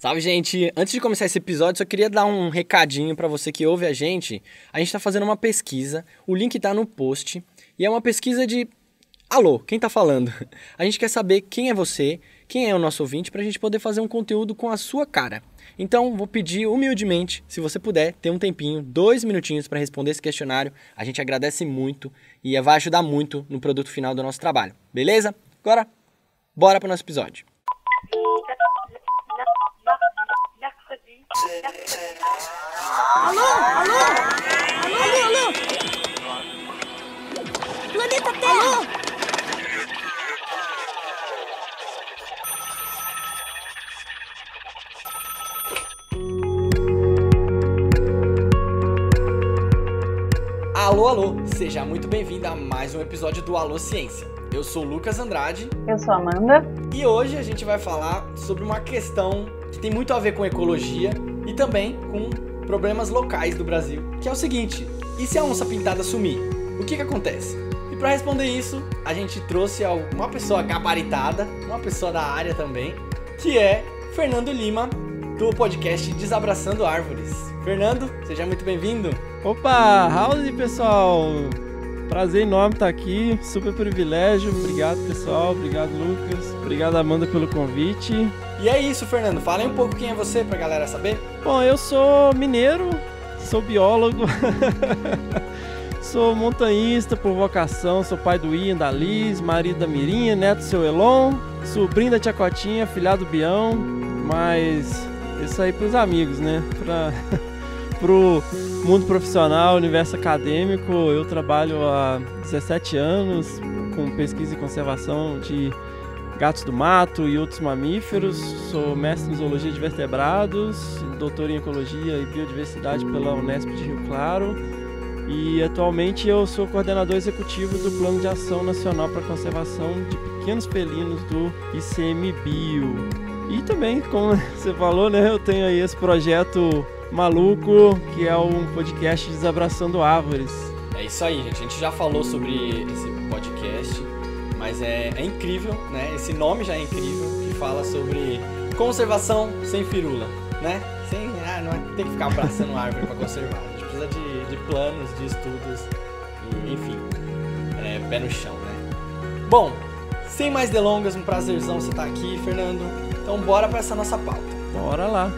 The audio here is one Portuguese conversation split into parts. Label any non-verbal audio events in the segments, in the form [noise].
Salve, gente! Antes de começar esse episódio, só queria dar um recadinho para você que ouve a gente. A gente está fazendo uma pesquisa, o link está no post, e é uma pesquisa de. Alô, quem está falando? [laughs] A gente quer saber quem é você, quem é o nosso ouvinte, para a gente poder fazer um conteúdo com a sua cara. Então, vou pedir humildemente, se você puder, ter um tempinho, dois minutinhos para responder esse questionário. A gente agradece muito e vai ajudar muito no produto final do nosso trabalho, beleza? Agora, bora para o nosso episódio. Alô? Alô? Alô, alô, alô? Planeta Terra! Alô? Alô, alô! Seja muito bem-vindo a mais um episódio do Alô Ciência. Eu sou Lucas Andrade. Eu sou Amanda. E hoje a gente vai falar sobre uma questão que tem muito a ver com ecologia e também com problemas locais do Brasil, que é o seguinte: e se a onça pintada sumir, o que, que acontece? E para responder isso, a gente trouxe uma pessoa gabaritada, uma pessoa da área também, que é Fernando Lima, do podcast Desabraçando Árvores. Fernando, seja muito bem-vindo. Opa, howdy pessoal! Prazer enorme estar aqui, super privilégio. Obrigado pessoal, obrigado Lucas, obrigado Amanda pelo convite. E é isso, Fernando. Fala aí um pouco quem é você pra galera saber. Bom, eu sou mineiro, sou biólogo, [laughs] sou montanhista por vocação, sou pai do Ian, da Liz, marido da Mirinha, neto do seu Elon, sobrinho da Tia Cotinha, filhado do Bião, mas isso aí pros amigos, né? Pra... [laughs] pro mundo profissional, universo acadêmico, eu trabalho há 17 anos com pesquisa e conservação de gatos do mato e outros mamíferos. Sou mestre em zoologia de vertebrados, doutor em ecologia e biodiversidade pela Unesp de Rio Claro. E atualmente eu sou coordenador executivo do Plano de Ação Nacional para a Conservação de Pequenos Pelinos do ICMBio. E também, como [laughs] você falou, né, eu tenho aí esse projeto maluco que é um podcast Desabraçando Árvores. É isso aí, gente. A gente já falou sobre esse podcast mas é, é incrível, né? Esse nome já é incrível, que fala sobre conservação sem firula, né? Sem, ah, não é, tem que ficar abraçando árvore para conservar. A gente precisa de, de planos, de estudos, e, enfim, é, pé no chão, né? Bom, sem mais delongas, um prazerzão você estar tá aqui, Fernando. Então bora para essa nossa pauta. Bora lá.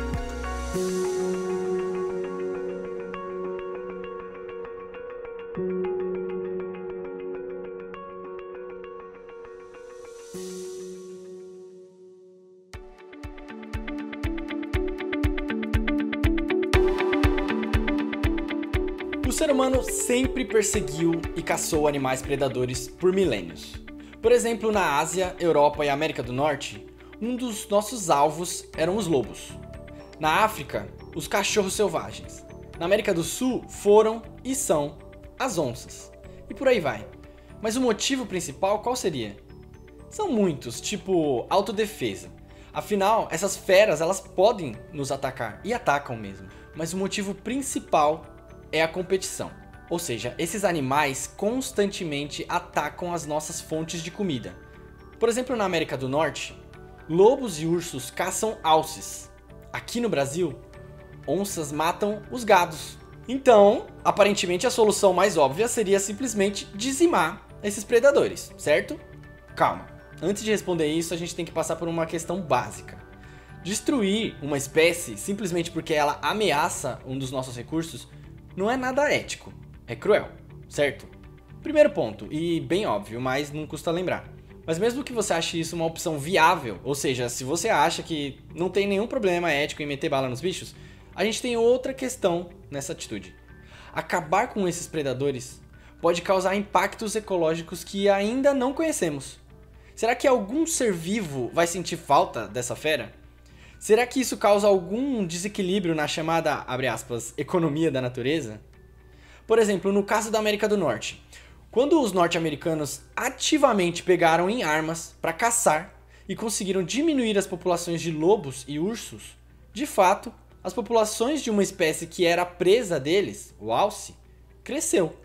humano sempre perseguiu e caçou animais predadores por milênios. Por exemplo, na Ásia, Europa e América do Norte, um dos nossos alvos eram os lobos. Na África, os cachorros selvagens. Na América do Sul, foram e são as onças. E por aí vai. Mas o motivo principal qual seria? São muitos, tipo autodefesa. Afinal, essas feras elas podem nos atacar e atacam mesmo. Mas o motivo principal é a competição. Ou seja, esses animais constantemente atacam as nossas fontes de comida. Por exemplo, na América do Norte, lobos e ursos caçam alces. Aqui no Brasil, onças matam os gados. Então, aparentemente a solução mais óbvia seria simplesmente dizimar esses predadores, certo? Calma. Antes de responder isso, a gente tem que passar por uma questão básica. Destruir uma espécie simplesmente porque ela ameaça um dos nossos recursos não é nada ético, é cruel, certo? Primeiro ponto, e bem óbvio, mas não custa lembrar. Mas mesmo que você ache isso uma opção viável, ou seja, se você acha que não tem nenhum problema ético em meter bala nos bichos, a gente tem outra questão nessa atitude. Acabar com esses predadores pode causar impactos ecológicos que ainda não conhecemos. Será que algum ser vivo vai sentir falta dessa fera? Será que isso causa algum desequilíbrio na chamada, aspas, economia da natureza? Por exemplo, no caso da América do Norte, quando os norte-americanos ativamente pegaram em armas para caçar e conseguiram diminuir as populações de lobos e ursos, de fato, as populações de uma espécie que era presa deles, o alce, cresceu.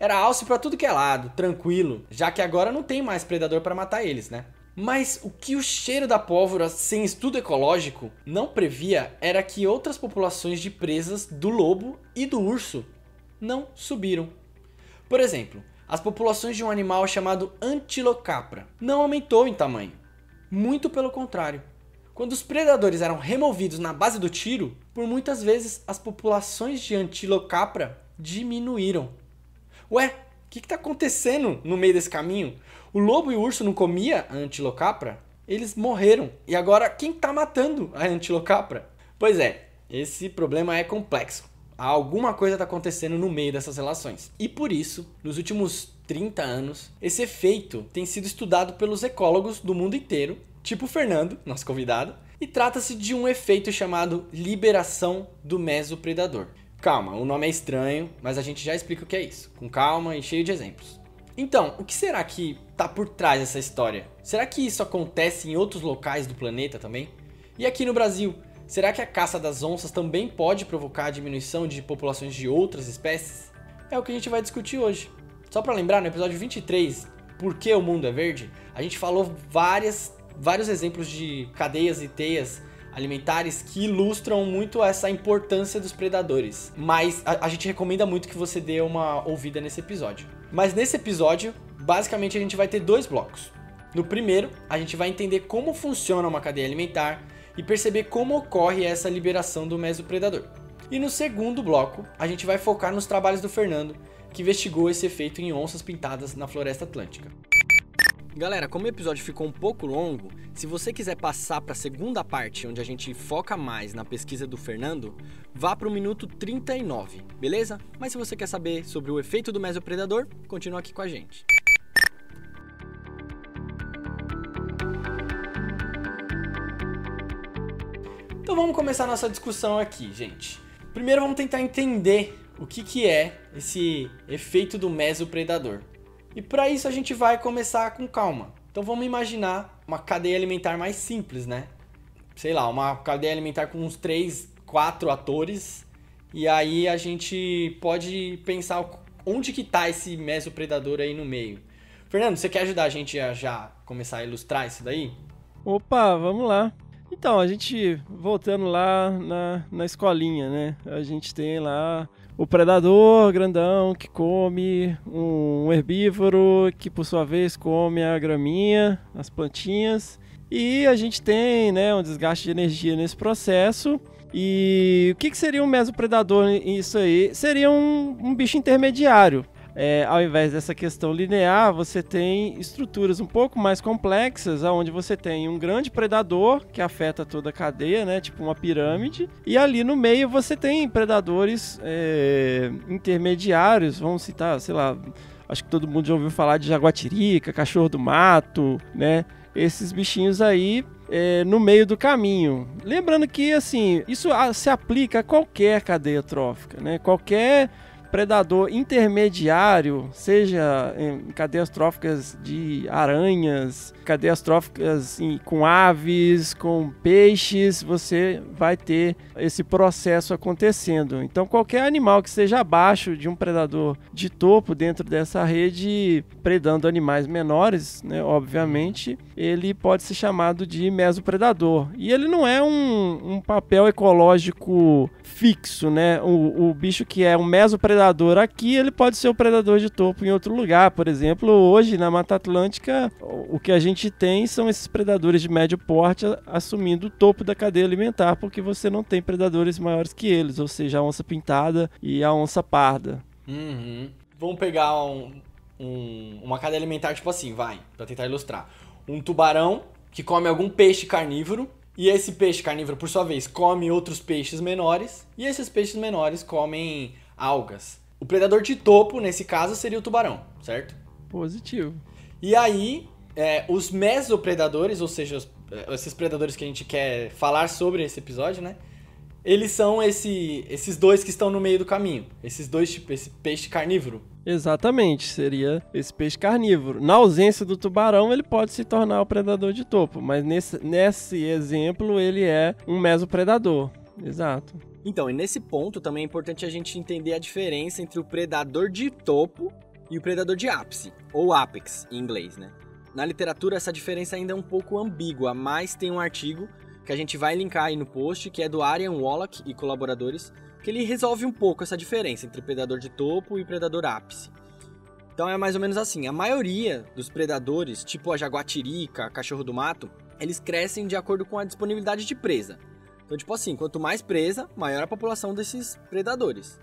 Era alce para tudo que é lado, tranquilo, já que agora não tem mais predador para matar eles, né? Mas o que o cheiro da pólvora, sem estudo ecológico, não previa era que outras populações de presas do lobo e do urso não subiram. Por exemplo, as populações de um animal chamado antilocapra não aumentou em tamanho. Muito pelo contrário. Quando os predadores eram removidos na base do tiro, por muitas vezes as populações de antilocapra diminuíram. Ué, o que está acontecendo no meio desse caminho? O lobo e o urso não comia a antilocapra? Eles morreram. E agora quem está matando a antilocapra? Pois é, esse problema é complexo. Alguma coisa está acontecendo no meio dessas relações. E por isso, nos últimos 30 anos, esse efeito tem sido estudado pelos ecólogos do mundo inteiro, tipo o Fernando, nosso convidado, e trata-se de um efeito chamado liberação do mesopredador. Calma, o nome é estranho, mas a gente já explica o que é isso, com calma e cheio de exemplos. Então, o que será que está por trás dessa história? Será que isso acontece em outros locais do planeta também? E aqui no Brasil, será que a caça das onças também pode provocar a diminuição de populações de outras espécies? É o que a gente vai discutir hoje. Só para lembrar, no episódio 23, Por que o mundo é verde? A gente falou várias, vários exemplos de cadeias e teias alimentares que ilustram muito essa importância dos predadores. Mas a, a gente recomenda muito que você dê uma ouvida nesse episódio. Mas nesse episódio, basicamente a gente vai ter dois blocos. No primeiro, a gente vai entender como funciona uma cadeia alimentar e perceber como ocorre essa liberação do mesopredador. E no segundo bloco, a gente vai focar nos trabalhos do Fernando, que investigou esse efeito em onças pintadas na floresta atlântica. Galera, como o episódio ficou um pouco longo, se você quiser passar para a segunda parte, onde a gente foca mais na pesquisa do Fernando, vá para o minuto 39, beleza? Mas se você quer saber sobre o efeito do mesopredador, continua aqui com a gente. Então vamos começar nossa discussão aqui, gente. Primeiro vamos tentar entender o que, que é esse efeito do mesopredador. E para isso a gente vai começar com calma. Então vamos imaginar uma cadeia alimentar mais simples, né? Sei lá, uma cadeia alimentar com uns três, quatro atores. E aí a gente pode pensar onde que tá esse mesopredador aí no meio. Fernando, você quer ajudar a gente a já começar a ilustrar isso daí? Opa, vamos lá. Então, a gente voltando lá na, na escolinha, né? A gente tem lá o predador grandão que come um herbívoro que por sua vez come a graminha, as plantinhas. E a gente tem né, um desgaste de energia nesse processo. E o que, que seria um mesopredador nisso aí? Seria um, um bicho intermediário, é, ao invés dessa questão linear, você tem estruturas um pouco mais complexas, onde você tem um grande predador que afeta toda a cadeia, né? Tipo uma pirâmide. E ali no meio você tem predadores é, intermediários, vamos citar, sei lá, acho que todo mundo já ouviu falar de jaguatirica, cachorro do mato, né? Esses bichinhos aí é, no meio do caminho. Lembrando que, assim, isso se aplica a qualquer cadeia trófica, né? Qualquer predador intermediário, seja em cadeias tróficas de aranhas, cadeias tróficas em, com aves, com peixes, você vai ter esse processo acontecendo. Então, qualquer animal que esteja abaixo de um predador de topo dentro dessa rede, predando animais menores, né, obviamente, ele pode ser chamado de mesopredador. E ele não é um, um papel ecológico fixo, né? O, o bicho que é um mesopredador aqui, ele pode ser o um predador de topo em outro lugar. Por exemplo, hoje na Mata Atlântica, o que a gente gente tem são esses predadores de médio porte assumindo o topo da cadeia alimentar, porque você não tem predadores maiores que eles, ou seja, a onça pintada e a onça parda. Uhum. Vamos pegar um, um, uma cadeia alimentar tipo assim, vai, para tentar ilustrar. Um tubarão que come algum peixe carnívoro, e esse peixe carnívoro, por sua vez, come outros peixes menores, e esses peixes menores comem algas. O predador de topo, nesse caso, seria o tubarão, certo? Positivo. E aí, é, os mesopredadores, ou seja, os, é, esses predadores que a gente quer falar sobre esse episódio, né? Eles são esse, esses dois que estão no meio do caminho. Esses dois, tipo, esse peixe carnívoro. Exatamente, seria esse peixe carnívoro. Na ausência do tubarão, ele pode se tornar o predador de topo, mas nesse, nesse exemplo, ele é um mesopredador. Exato. Então, e nesse ponto também é importante a gente entender a diferença entre o predador de topo e o predador de ápice, ou apex em inglês, né? Na literatura, essa diferença ainda é um pouco ambígua, mas tem um artigo que a gente vai linkar aí no post, que é do Arian Wallach e colaboradores, que ele resolve um pouco essa diferença entre predador de topo e predador ápice. Então é mais ou menos assim: a maioria dos predadores, tipo a jaguatirica, cachorro do mato, eles crescem de acordo com a disponibilidade de presa. Então, tipo assim, quanto mais presa, maior a população desses predadores.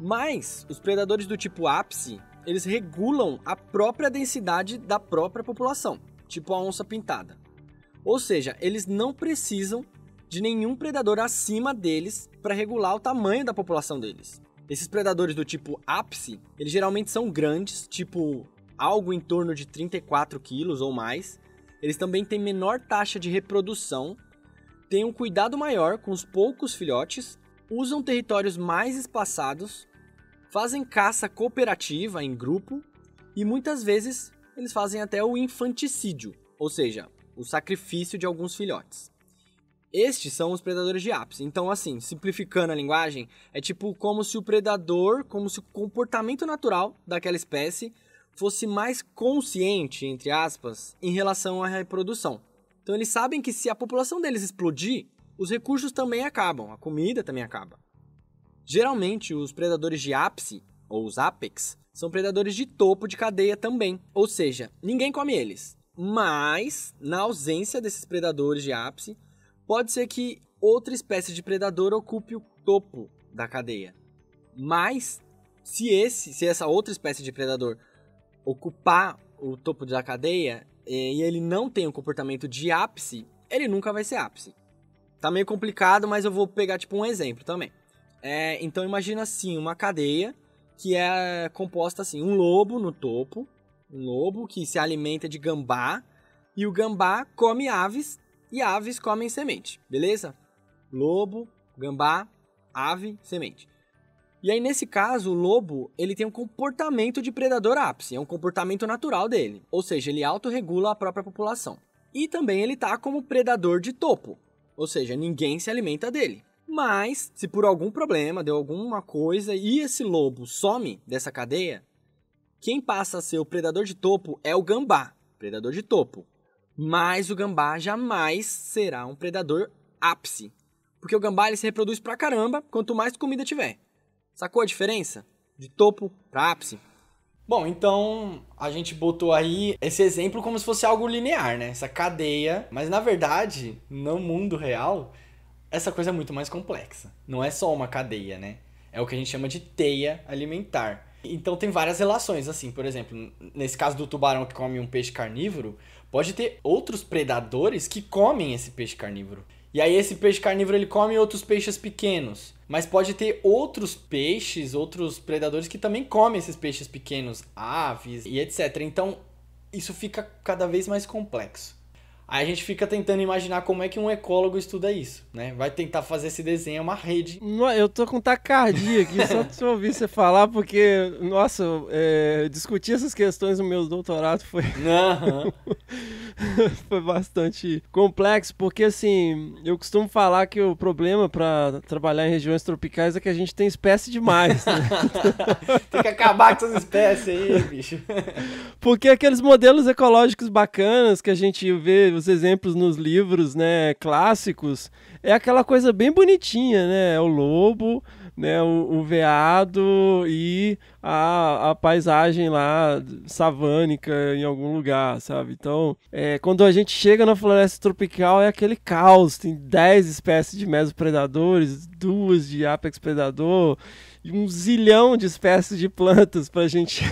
Mas os predadores do tipo ápice, eles regulam a própria densidade da própria população, tipo a onça pintada. Ou seja, eles não precisam de nenhum predador acima deles para regular o tamanho da população deles. Esses predadores do tipo ápice, eles geralmente são grandes, tipo algo em torno de 34 quilos ou mais. Eles também têm menor taxa de reprodução, têm um cuidado maior com os poucos filhotes, usam territórios mais espaçados fazem caça cooperativa em grupo e muitas vezes eles fazem até o infanticídio, ou seja, o sacrifício de alguns filhotes. Estes são os predadores de ápice. Então, assim, simplificando a linguagem, é tipo como se o predador, como se o comportamento natural daquela espécie fosse mais consciente, entre aspas, em relação à reprodução. Então, eles sabem que se a população deles explodir, os recursos também acabam, a comida também acaba. Geralmente, os predadores de ápice, ou os apex, são predadores de topo de cadeia também, ou seja, ninguém come eles. Mas, na ausência desses predadores de ápice, pode ser que outra espécie de predador ocupe o topo da cadeia. Mas, se, esse, se essa outra espécie de predador ocupar o topo da cadeia eh, e ele não tem o comportamento de ápice, ele nunca vai ser ápice. Tá meio complicado, mas eu vou pegar tipo um exemplo também. É, então imagina assim, uma cadeia que é composta assim, um lobo no topo, um lobo que se alimenta de gambá, e o gambá come aves e aves comem semente, beleza? Lobo, gambá, ave, semente. E aí nesse caso, o lobo, ele tem um comportamento de predador ápice, é um comportamento natural dele, ou seja, ele autorregula a própria população. E também ele tá como predador de topo, ou seja, ninguém se alimenta dele. Mas, se por algum problema, deu alguma coisa e esse lobo some dessa cadeia, quem passa a ser o predador de topo é o gambá, predador de topo. Mas o gambá jamais será um predador ápice, porque o gambá ele se reproduz pra caramba quanto mais comida tiver. Sacou a diferença? De topo pra ápice. Bom, então a gente botou aí esse exemplo como se fosse algo linear, né? Essa cadeia. Mas na verdade, no mundo real, essa coisa é muito mais complexa. Não é só uma cadeia, né? É o que a gente chama de teia alimentar. Então tem várias relações, assim, por exemplo, nesse caso do tubarão que come um peixe carnívoro, pode ter outros predadores que comem esse peixe carnívoro. E aí esse peixe carnívoro ele come outros peixes pequenos, mas pode ter outros peixes, outros predadores que também comem esses peixes pequenos, aves e etc. Então isso fica cada vez mais complexo. Aí a gente fica tentando imaginar como é que um ecólogo estuda isso, né? Vai tentar fazer esse desenho, é uma rede. Eu tô com tacardia aqui só de [laughs] ouvir você falar, porque, nossa, é, discutir essas questões no meu doutorado foi. Uhum. [laughs] [laughs] foi bastante complexo, porque, assim, eu costumo falar que o problema para trabalhar em regiões tropicais é que a gente tem espécie demais. Né? tem que acabar com essas espécies aí, bicho. porque aqueles modelos ecológicos bacanas que a gente vê os exemplos nos livros, né, clássicos, é aquela coisa bem bonitinha, né? É o lobo, né, o, o veado e a, a paisagem lá savânica em algum lugar, sabe? Então, é, quando a gente chega na floresta tropical é aquele caos, tem 10 espécies de mesopredadores, duas de apex predador, um zilhão de espécies de plantas pra gente [laughs]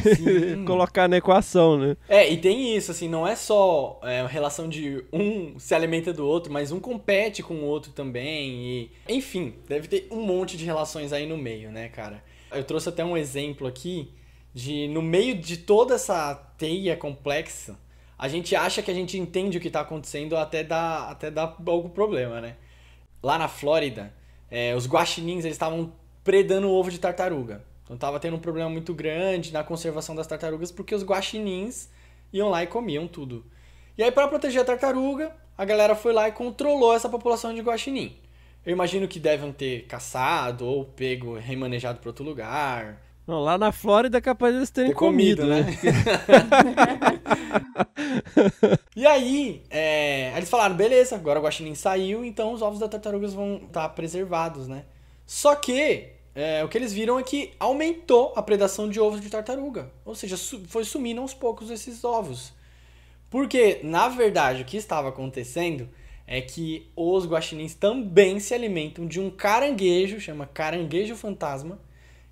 colocar na equação, né? É, e tem isso, assim, não é só é, relação de um se alimenta do outro, mas um compete com o outro também. E, enfim, deve ter um monte de relações aí no meio, né, cara? Eu trouxe até um exemplo aqui de no meio de toda essa teia complexa, a gente acha que a gente entende o que está acontecendo até dar, até dá algum problema, né? Lá na Flórida, é, os guaxinins estavam predando o ovo de tartaruga. Então tava tendo um problema muito grande na conservação das tartarugas porque os guaxinins iam lá e comiam tudo. E aí para proteger a tartaruga, a galera foi lá e controlou essa população de guaxinim. Eu imagino que devem ter caçado ou pego, remanejado para outro lugar. Não, lá na Flórida é capaz terem ter comido, comido, né? né? [laughs] e aí, é, eles falaram, beleza, agora o guaxinim saiu, então os ovos da tartarugas vão estar tá preservados, né? Só que é, o que eles viram é que aumentou a predação de ovos de tartaruga. Ou seja, su foi sumindo aos poucos esses ovos. Porque, na verdade, o que estava acontecendo é que os guaxinins também se alimentam de um caranguejo, chama caranguejo fantasma,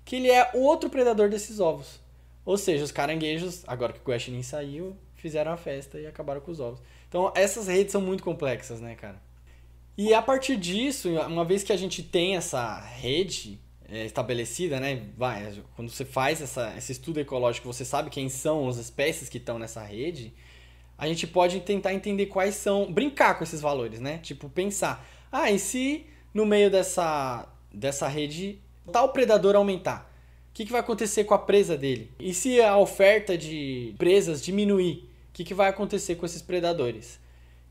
que ele é o outro predador desses ovos. Ou seja, os caranguejos, agora que o guaxinim saiu, fizeram a festa e acabaram com os ovos. Então, essas redes são muito complexas, né, cara? E a partir disso, uma vez que a gente tem essa rede é, estabelecida, né? Vai, quando você faz essa, esse estudo ecológico, você sabe quem são as espécies que estão nessa rede. A gente pode tentar entender quais são, brincar com esses valores, né? Tipo, pensar, ah, e se no meio dessa, dessa rede tal predador aumentar? O que, que vai acontecer com a presa dele? E se a oferta de presas diminuir? O que, que vai acontecer com esses predadores?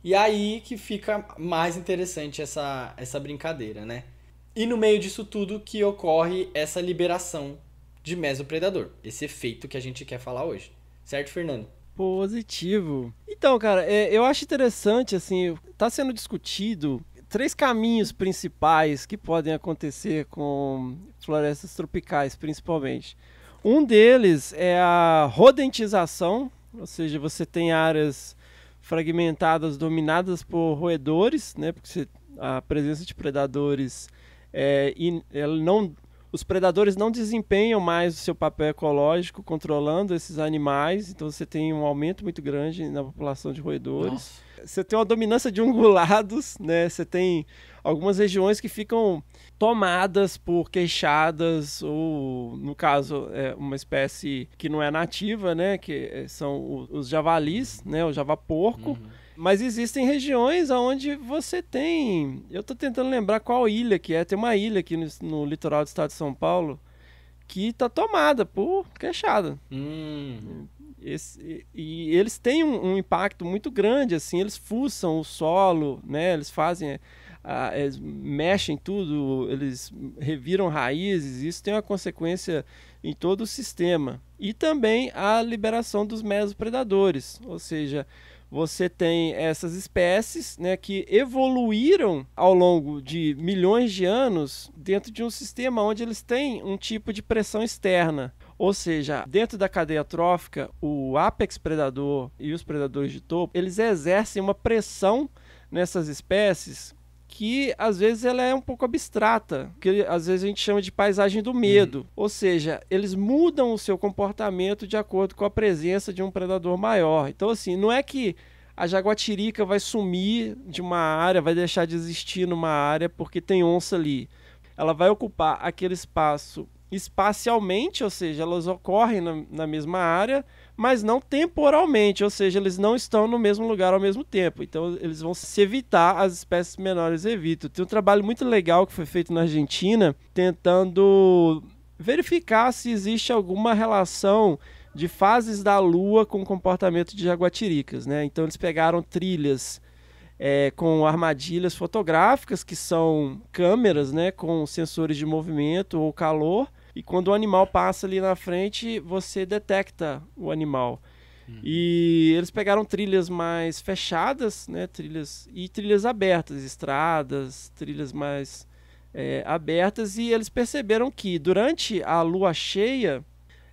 E aí que fica mais interessante essa, essa brincadeira, né? E no meio disso tudo que ocorre essa liberação de mesopredador, esse efeito que a gente quer falar hoje. Certo, Fernando? Positivo. Então, cara, é, eu acho interessante, assim, tá sendo discutido três caminhos principais que podem acontecer com florestas tropicais, principalmente. Um deles é a rodentização, ou seja, você tem áreas fragmentadas dominadas por roedores, né? Porque a presença de predadores é, não, os predadores não desempenham mais o seu papel ecológico controlando esses animais, então você tem um aumento muito grande na população de roedores. Nossa. Você tem uma dominância de ungulados, né? Você tem algumas regiões que ficam tomadas por queixadas ou, no caso, é uma espécie que não é nativa, né? Que é, são os javalis, né? O javaporco. Uhum. Mas existem regiões onde você tem... Eu estou tentando lembrar qual ilha que é. Tem uma ilha aqui no, no litoral do estado de São Paulo que está tomada por queixada. Hum. Esse, e, e eles têm um, um, impacto muito grande, assim, eles fuçam o solo, né? Eles fazem é, ah, eles é, mexem tudo, eles reviram raízes, isso tem uma consequência em todo o sistema. E também a liberação dos mesopredadores, ou seja, você tem essas espécies né, que evoluíram ao longo de milhões de anos dentro de um sistema onde eles têm um tipo de pressão externa. Ou seja, dentro da cadeia trófica, o apex predador e os predadores de topo, eles exercem uma pressão nessas espécies que às vezes ela é um pouco abstrata, que às vezes a gente chama de paisagem do medo. Uhum. Ou seja, eles mudam o seu comportamento de acordo com a presença de um predador maior. Então, assim, não é que a jaguatirica vai sumir de uma área, vai deixar de existir numa área porque tem onça ali. Ela vai ocupar aquele espaço espacialmente, ou seja, elas ocorrem na, na mesma área, mas não temporalmente, ou seja, eles não estão no mesmo lugar ao mesmo tempo. Então eles vão se evitar, as espécies menores evitam. Tem um trabalho muito legal que foi feito na Argentina, tentando verificar se existe alguma relação de fases da Lua com o comportamento de jaguatiricas, né? Então eles pegaram trilhas é, com armadilhas fotográficas, que são câmeras, né, com sensores de movimento ou calor, e quando o animal passa ali na frente, você detecta o animal. Hum. E eles pegaram trilhas mais fechadas, né? Trilhas e trilhas abertas, estradas, trilhas mais é, abertas e eles perceberam que durante a lua cheia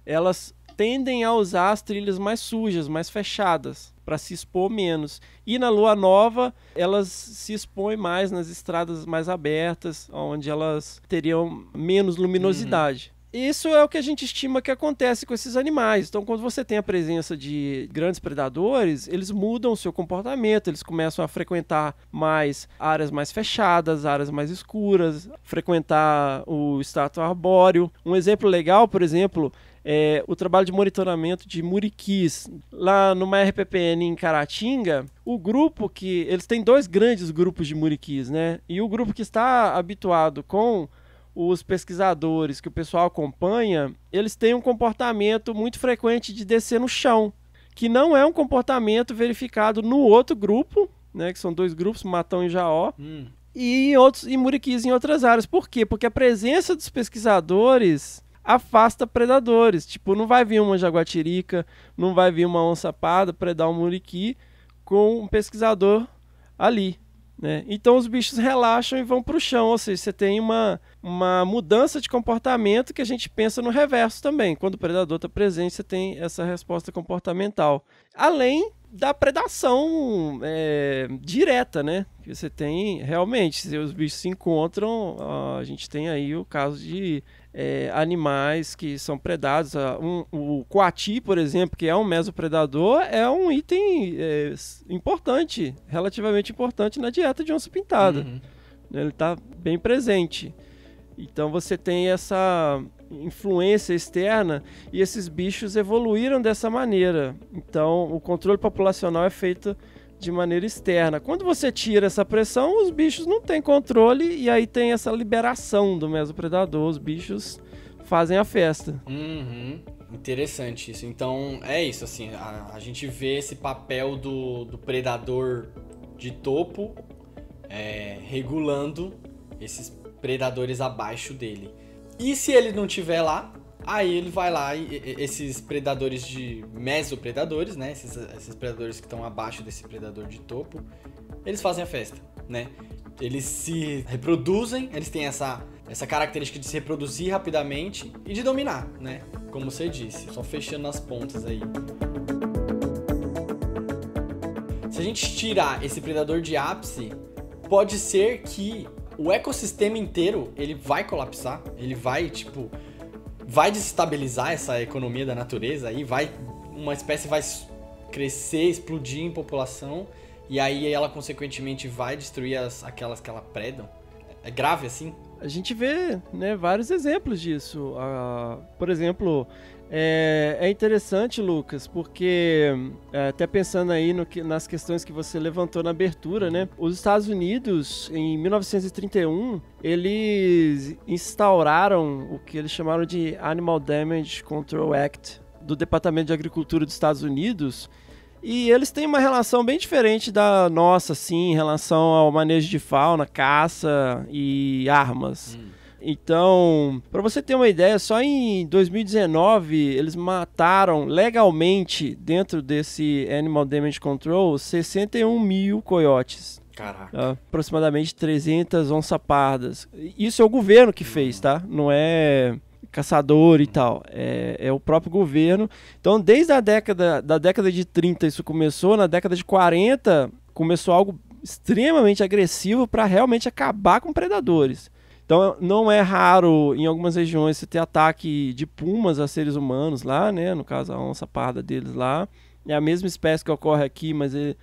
elas tendem a usar as trilhas mais sujas, mais fechadas, para se expor menos. E na lua nova, elas se expõem mais nas estradas mais abertas, onde elas teriam menos luminosidade. Uhum. Isso é o que a gente estima que acontece com esses animais. Então, quando você tem a presença de grandes predadores, eles mudam o seu comportamento, eles começam a frequentar mais áreas mais fechadas, áreas mais escuras, frequentar o status arbóreo. Um exemplo legal, por exemplo, é, o trabalho de monitoramento de Muriquis. Lá numa RPPN em Caratinga, o grupo que. Eles têm dois grandes grupos de Muriquis, né? E o grupo que está habituado com os pesquisadores que o pessoal acompanha, eles têm um comportamento muito frequente de descer no chão, que não é um comportamento verificado no outro grupo, né, que são dois grupos, Matão e Jaó, hum. e em outros e Muriquis em outras áreas. Por quê? Porque a presença dos pesquisadores afasta predadores. Tipo, não vai vir uma jaguatirica, não vai vir uma onça-pada predar um muriqui com um pesquisador ali. Né? Então os bichos relaxam e vão para o chão, ou seja, você tem uma, uma mudança de comportamento que a gente pensa no reverso também. Quando o predador está presente, você tem essa resposta comportamental. Além da predação é, direta, né? Que você tem realmente, se os bichos se encontram, a gente tem aí o caso de é, animais que são predados. Ah, um, o coati, por exemplo, que é um mesopredador, é um item é, importante, relativamente importante na dieta de onça pintada. Uhum. Né, ele está bem presente. Então você tem essa influência externa e esses bichos evoluíram dessa maneira. Então o controle populacional é feito de maneira externa. Quando você tira essa pressão, os bichos não têm controle e aí tem essa liberação do mesopredador, os bichos fazem a festa. Uhum. Interessante isso. Então é isso, assim, a, a gente vê esse papel do, do predador de topo é, regulando esses predadores abaixo dele. E se ele não tiver lá, Aí ele vai lá e, esses predadores de mesopredadores, né? Esses, esses predadores que estão abaixo desse predador de topo, eles fazem a festa, né? Eles se reproduzem, eles têm essa essa característica de se reproduzir rapidamente e de dominar, né? Como você disse, só fechando as pontas aí. Se a gente tirar esse predador de ápice, pode ser que o ecossistema inteiro ele vai colapsar, ele vai tipo vai desestabilizar essa economia da natureza aí, vai uma espécie vai crescer, explodir em população e aí ela consequentemente vai destruir as, aquelas que ela predam. É grave assim? A gente vê né, vários exemplos disso. Ah, por exemplo, é, é interessante, Lucas, porque é, até pensando aí no que, nas questões que você levantou na abertura, né? Os Estados Unidos, em 1931, eles instauraram o que eles chamaram de Animal Damage Control Act do Departamento de Agricultura dos Estados Unidos, e eles têm uma relação bem diferente da nossa, assim, em relação ao manejo de fauna, caça e armas. Hum. Então, para você ter uma ideia, só em 2019 eles mataram legalmente dentro desse Animal Damage Control 61 mil coiotes. Caraca. Ah, aproximadamente 300 onça pardas. Isso é o governo que fez, tá? Uhum. Não é caçador e tal. É, é, o próprio governo. Então, desde a década, da década de 30 isso começou, na década de 40 começou algo extremamente agressivo para realmente acabar com predadores. Então não é raro em algumas regiões você ter ataque de pumas a seres humanos lá, né? No caso a onça parda deles lá. É a mesma espécie que ocorre aqui, mas ele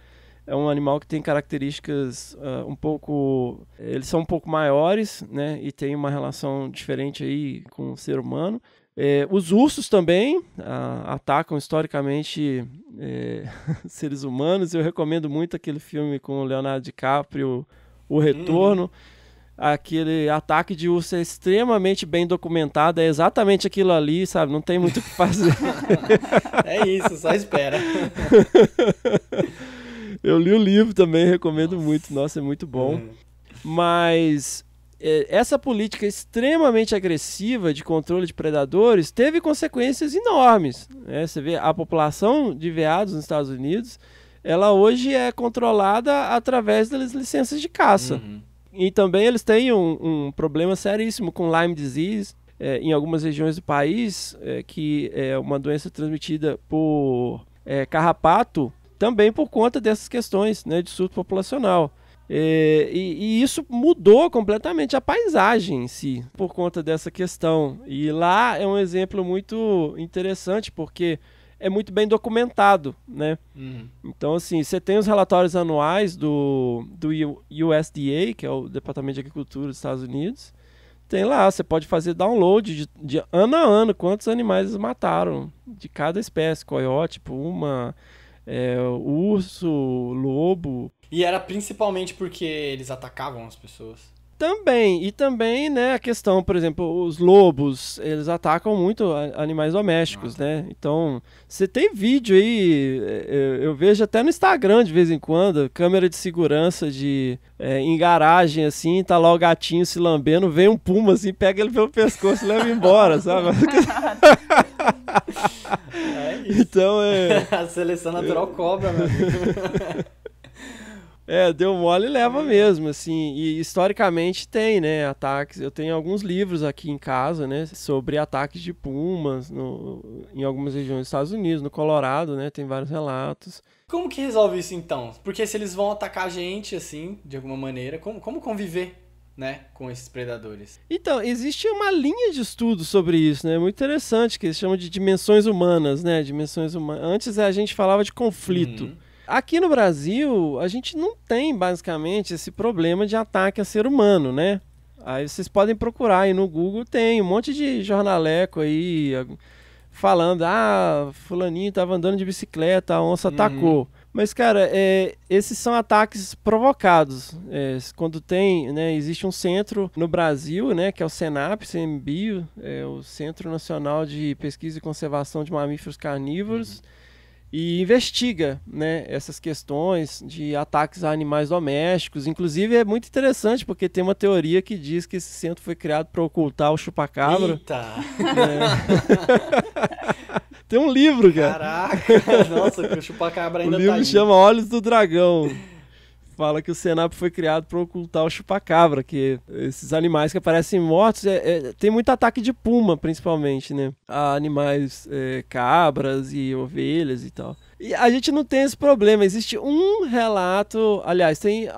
é, é um animal que tem características uh, um pouco. Eles são um pouco maiores, né? E tem uma relação diferente aí com o ser humano. É, os ursos também uh, atacam historicamente é, [laughs] seres humanos. Eu recomendo muito aquele filme com o Leonardo DiCaprio, O hum. Retorno aquele ataque de urso é extremamente bem documentado, é exatamente aquilo ali, sabe? Não tem muito o que fazer. [laughs] é isso, só espera. [laughs] Eu li o livro também, recomendo nossa. muito, nossa, é muito bom. Hum. Mas é, essa política extremamente agressiva de controle de predadores teve consequências enormes. Né? Você vê a população de veados nos Estados Unidos, ela hoje é controlada através das licenças de caça. Uhum. E também eles têm um, um problema seríssimo com Lyme disease, é, em algumas regiões do país, é, que é uma doença transmitida por é, carrapato, também por conta dessas questões né, de surto populacional. É, e, e, isso mudou completamente a paisagem em si, por conta dessa questão. E lá é um exemplo muito interessante, porque é muito bem documentado, né? Uhum. Então, assim, você tem os relatórios anuais do, do USDA, que é o Departamento de Agricultura dos Estados Unidos. Tem lá, você pode fazer download de, de ano a ano quantos animais eles mataram de cada espécie, coiote, puma, é, urso, lobo. E era principalmente porque eles atacavam as pessoas. Também, e também, né, a questão, por exemplo, os lobos, eles atacam muito animais domésticos, ah. né? Então, você tem vídeo aí, eu, é, é, eu, vejo até no Instagram de vez em quando, câmera de segurança de é, em garagem, assim, tá lá o gatinho se lambendo, vem um puma assim, pega ele pelo pescoço e leva embora, sabe? [laughs] é então é. [laughs] a seleção natural cobra, né? [laughs] É, deu mole e leva é. mesmo, assim. E historicamente tem, né? Ataques. Eu tenho alguns livros aqui em casa, né? Sobre ataques de pumas no, em algumas regiões dos Estados Unidos, no Colorado, né? Tem vários relatos. Como que resolve isso então? Porque se eles vão atacar a gente, assim, de alguma maneira, como, como conviver? Né, com esses predadores. Então, existe uma linha de estudo sobre isso, né? É muito interessante, que eles chamam de dimensões humanas, né? Dimensões humanas. Antes a gente falava de conflito. Uhum. Aqui no Brasil, a gente não tem basicamente esse problema de ataque a ser humano, né? Aí vocês podem procurar aí no Google, tem um monte de jornaleco aí ah, falando: ah, Fulaninho tava andando de bicicleta, a onça uhum. atacou. Mas, cara, é, esses são ataques provocados. É, quando tem, né, existe um centro no Brasil, né, que é o Senap, CMBio, é o Centro Nacional de Pesquisa e Conservação de Mamíferos Carnívoros. Uhum e investiga né, essas questões de ataques a animais domésticos. Inclusive, é muito interessante, porque tem uma teoria que diz que esse centro foi criado para ocultar o chupacabra. Eita! Né? [laughs] tem um livro, cara. Caraca! Nossa, o chupacabra ainda o livro tá aí. chama Olhos do Dragão fala que o Senap foi criado para ocultar o chupacabra, que esses animais que aparecem mortos, é, é, tem muito ataque de puma, principalmente, né? A animais é, cabras e ovelhas e tal. E a gente não tem esse problema. Existe um relato, aliás, tem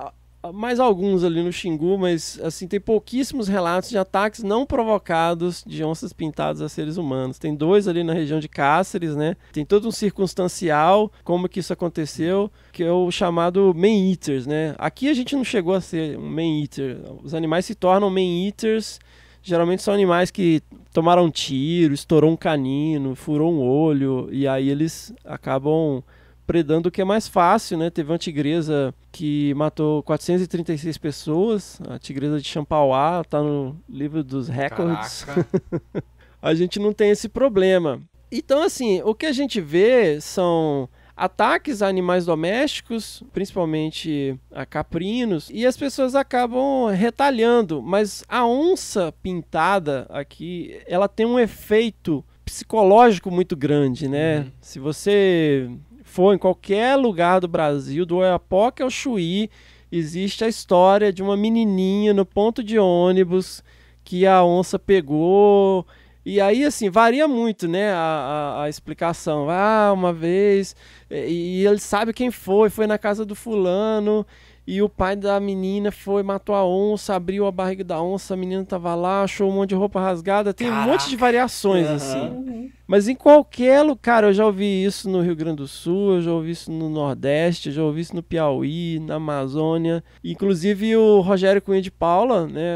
ah, mais alguns ali no Xingu, mas assim tem pouquíssimos relatos de ataques não provocados de onças pintadas a seres humanos. Tem dois ali na região de Cáceres, né? Tem todo um circunstancial como que isso aconteceu, que é o chamado man eaters, né? Aqui a gente não chegou a ser um man eater. Os animais se tornam man eaters. Geralmente são animais que tomaram um tiro, estourou um canino, furou um olho e aí eles acabam predando o que é mais fácil, né? Teve uma tigresa que matou 436 pessoas, a tigresa de Champauá, tá no livro dos recordes. [laughs] a gente não tem esse problema. Então, assim, o que a gente vê são ataques a animais domésticos, principalmente a caprinos, e as pessoas acabam retalhando. Mas a onça pintada aqui, ela tem um efeito psicológico muito grande, né? Uhum. Se você for, em qualquer lugar do Brasil, do Oiapoque ao Chuí, existe a história de uma menininha no ponto de ônibus que a onça pegou. E aí, assim, varia muito, né, a, a, a explicação. Ah, uma vez, e, e ele sabe quem foi, foi na casa do fulano, e o pai da menina foi, matou a onça, abriu a barriga da onça, a menina tava lá, achou um monte de roupa rasgada. Tem Caraca. um monte de variações, assim. uhum. assim. Mas em qualquer lugar, eu já ouvi isso no Rio Grande do Sul, eu já ouvi isso no Nordeste, eu já ouvi isso no Piauí, na Amazônia. Inclusive o Rogério Cunha de Paula, né,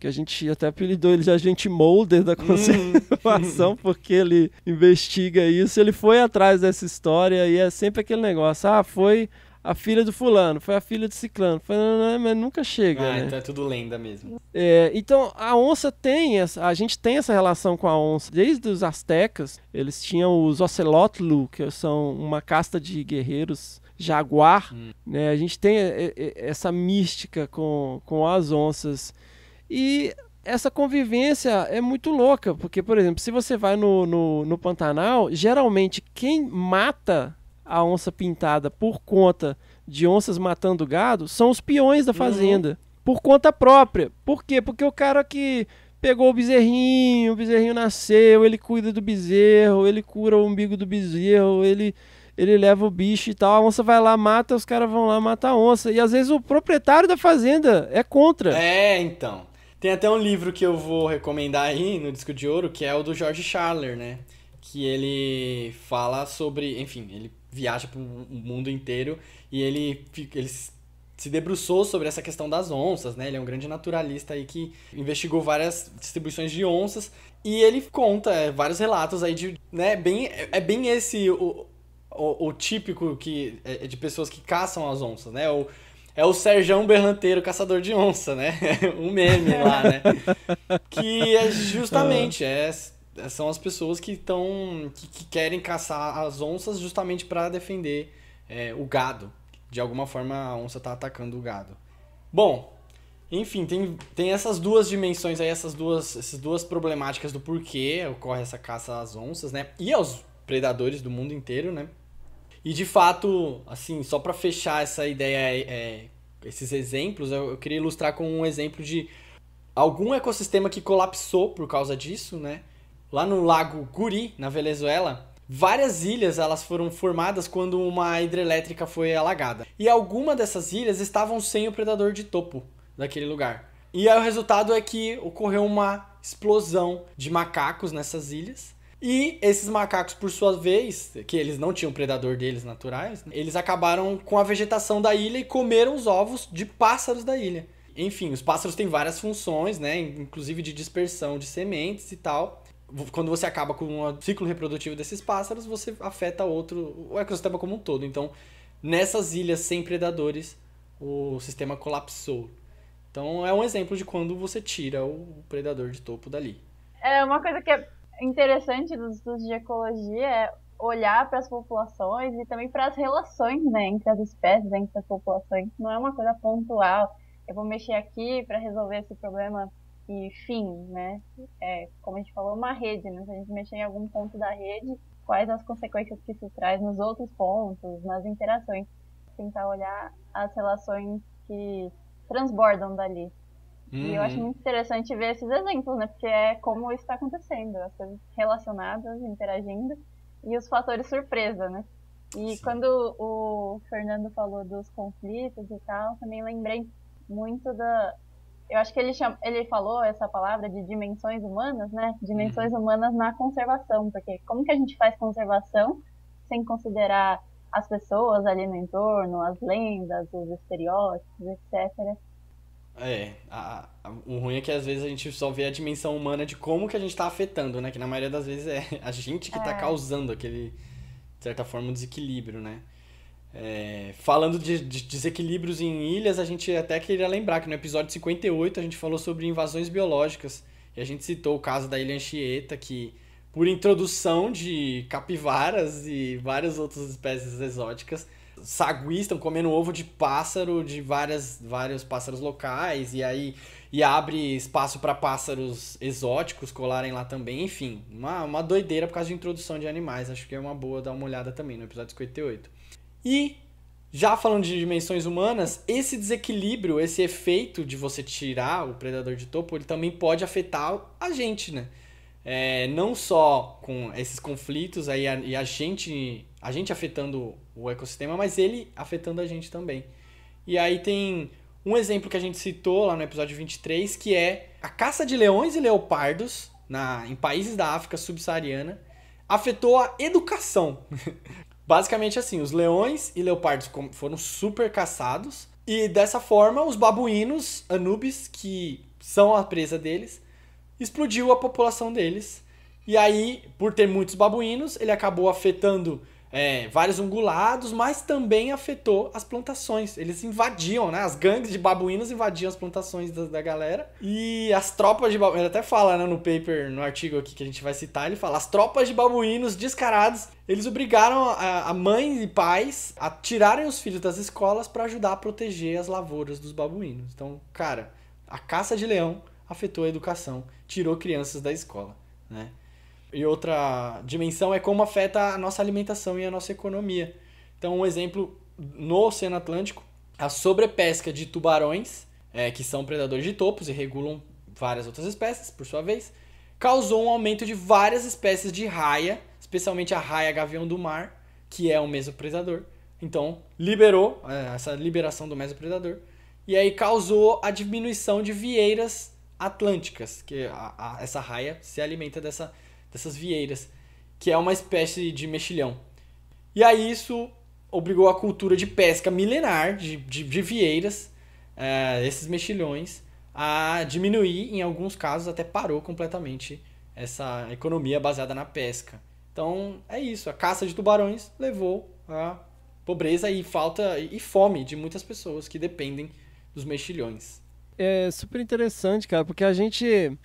que a gente até apelidou ele de agente molder da hum. conservação, uhum. [laughs] porque ele investiga isso. Ele foi atrás dessa história e é sempre aquele negócio, ah, foi a filha do fulano, foi a filha do ciclano, foi, né, né, mas nunca chega. Ah, né? então é tudo lenda mesmo. É, então a onça tem essa, a gente tem essa relação com a onça. Desde os astecas, eles tinham os ocelotlu, que são uma casta de guerreiros jaguar. Hum. Né? A gente tem é, é, essa mística com, com as onças. E essa convivência é muito louca, porque, por exemplo, se você vai no, no, no Pantanal, geralmente quem mata a onça pintada por conta de onças matando gado são os peões da uhum. fazenda. Uhum. Por conta própria. Por quê? Porque o cara que pegou o bezerrinho, o bezerrinho nasceu, ele cuida do bezerro, ele cura o umbigo do bezerro, ele ele leva o bicho e tal, a onça vai lá, mata, os caras vão lá matar a onça. E às vezes o proprietário da fazenda é contra. É, então. Tem até um livro que eu vou recomendar aí no disco de ouro, que é o do George Charler, né? Que ele fala sobre, enfim, ele viaja para o mundo inteiro e ele, ele se debruçou sobre essa questão das onças, né? Ele é um grande naturalista aí que investigou várias distribuições de onças e ele conta é, vários relatos aí de, né? Bem, é bem esse o, o, o típico que é, é de pessoas que caçam as onças, né? O, é o Serjão Berranteiro, caçador de onça, né? [laughs] um meme lá, né? [laughs] que é justamente é são as pessoas que estão que, que, querem caçar as onças justamente para defender é, o gado. De alguma forma a onça está atacando o gado. Bom, enfim, tem, tem essas duas dimensões aí, essas duas, essas duas problemáticas do porquê ocorre essa caça às onças, né? E aos predadores do mundo inteiro, né? E de fato, assim, só para fechar essa ideia, é, é, esses exemplos, eu, eu queria ilustrar com um exemplo de algum ecossistema que colapsou por causa disso, né? lá no lago Guri, na Venezuela, várias ilhas elas foram formadas quando uma hidrelétrica foi alagada. E algumas dessas ilhas estavam sem o predador de topo daquele lugar. E aí o resultado é que ocorreu uma explosão de macacos nessas ilhas. E esses macacos, por sua vez, que eles não tinham predador deles naturais, eles acabaram com a vegetação da ilha e comeram os ovos de pássaros da ilha. Enfim, os pássaros têm várias funções, né? Inclusive de dispersão de sementes e tal quando você acaba com o um ciclo reprodutivo desses pássaros, você afeta outro, o ecossistema como um todo. Então, nessas ilhas sem predadores, o sistema colapsou. Então, é um exemplo de quando você tira o predador de topo dali. É uma coisa que é interessante dos estudos de ecologia é olhar para as populações e também para as relações, né, entre as espécies, entre as populações. Não é uma coisa pontual. Eu vou mexer aqui para resolver esse problema e fim, né? É, como a gente falou, uma rede, né? Se a gente mexer em algum ponto da rede, quais as consequências que isso traz nos outros pontos, nas interações. Tentar olhar as relações que transbordam dali. Uhum. E eu acho uhum. muito interessante ver esses exemplos, né? Porque é como isso está acontecendo, as coisas relacionadas, interagindo, e os fatores surpresa, né? E Sim. quando o Fernando falou dos conflitos e tal, também lembrei muito da, eu acho que ele, cham... ele falou essa palavra de dimensões humanas, né? Dimensões uhum. humanas na conservação, porque como que a gente faz conservação sem considerar as pessoas ali no entorno, as lendas, os estereótipos, etc. É, a, a, o ruim é que às vezes a gente só vê a dimensão humana de como que a gente está afetando, né? Que na maioria das vezes é a gente que está é. causando aquele, de certa forma, um desequilíbrio, né? É, falando de, de, desequilíbrios em ilhas, a gente até queria lembrar que no episódio 58 a gente falou sobre invasões biológicas. E a gente citou o caso da Ilha Anchieta, que por introdução de capivaras e várias outras espécies exóticas, saguis estão comendo ovo de pássaro de várias, vários pássaros locais, e aí e abre espaço para pássaros exóticos colarem lá também. Enfim, uma, uma doideira por causa de introdução de animais. Acho que é uma boa dar uma olhada também no episódio 58. E já falando de dimensões humanas, esse desequilíbrio, esse efeito de você tirar o predador de topo, ele também pode afetar a gente, né? É, não só com esses conflitos aí a, e a gente, a gente afetando o ecossistema, mas ele afetando a gente também. E aí tem um exemplo que a gente citou lá no episódio 23, que é a caça de leões e leopardos na, em países da África subsaariana afetou a educação. [laughs] Basicamente assim, os leões e leopardos foram super caçados e dessa forma os babuínos, anubis, que são a presa deles, explodiu a população deles. E aí, por ter muitos babuínos, ele acabou afetando é, vários ungulados, mas também afetou as plantações. Eles invadiam, né? As gangues de babuínos invadiam as plantações da, da galera. E as tropas de babuínos, ele até fala né, no paper, no artigo aqui que a gente vai citar, ele fala: as tropas de babuínos descarados, eles obrigaram a, a mães e pais a tirarem os filhos das escolas para ajudar a proteger as lavouras dos babuínos. Então, cara, a caça de leão afetou a educação, tirou crianças da escola, né? E outra dimensão é como afeta a nossa alimentação e a nossa economia. Então, um exemplo no Oceano Atlântico, a sobrepesca de tubarões, é, que são predadores de topos e regulam várias outras espécies, por sua vez, causou um aumento de várias espécies de raia, especialmente a raia gavião do mar, que é mesmo mesopredador. Então, liberou é, essa liberação do mesopredador e aí causou a diminuição de vieiras atlânticas, que a, a, essa raia se alimenta dessa dessas vieiras, que é uma espécie de mexilhão. E aí isso obrigou a cultura de pesca milenar de, de, de vieiras, é, esses mexilhões, a diminuir, em alguns casos até parou completamente essa economia baseada na pesca. Então é isso, a caça de tubarões levou à pobreza e falta e fome de muitas pessoas que dependem dos mexilhões. É super interessante, cara, porque a gente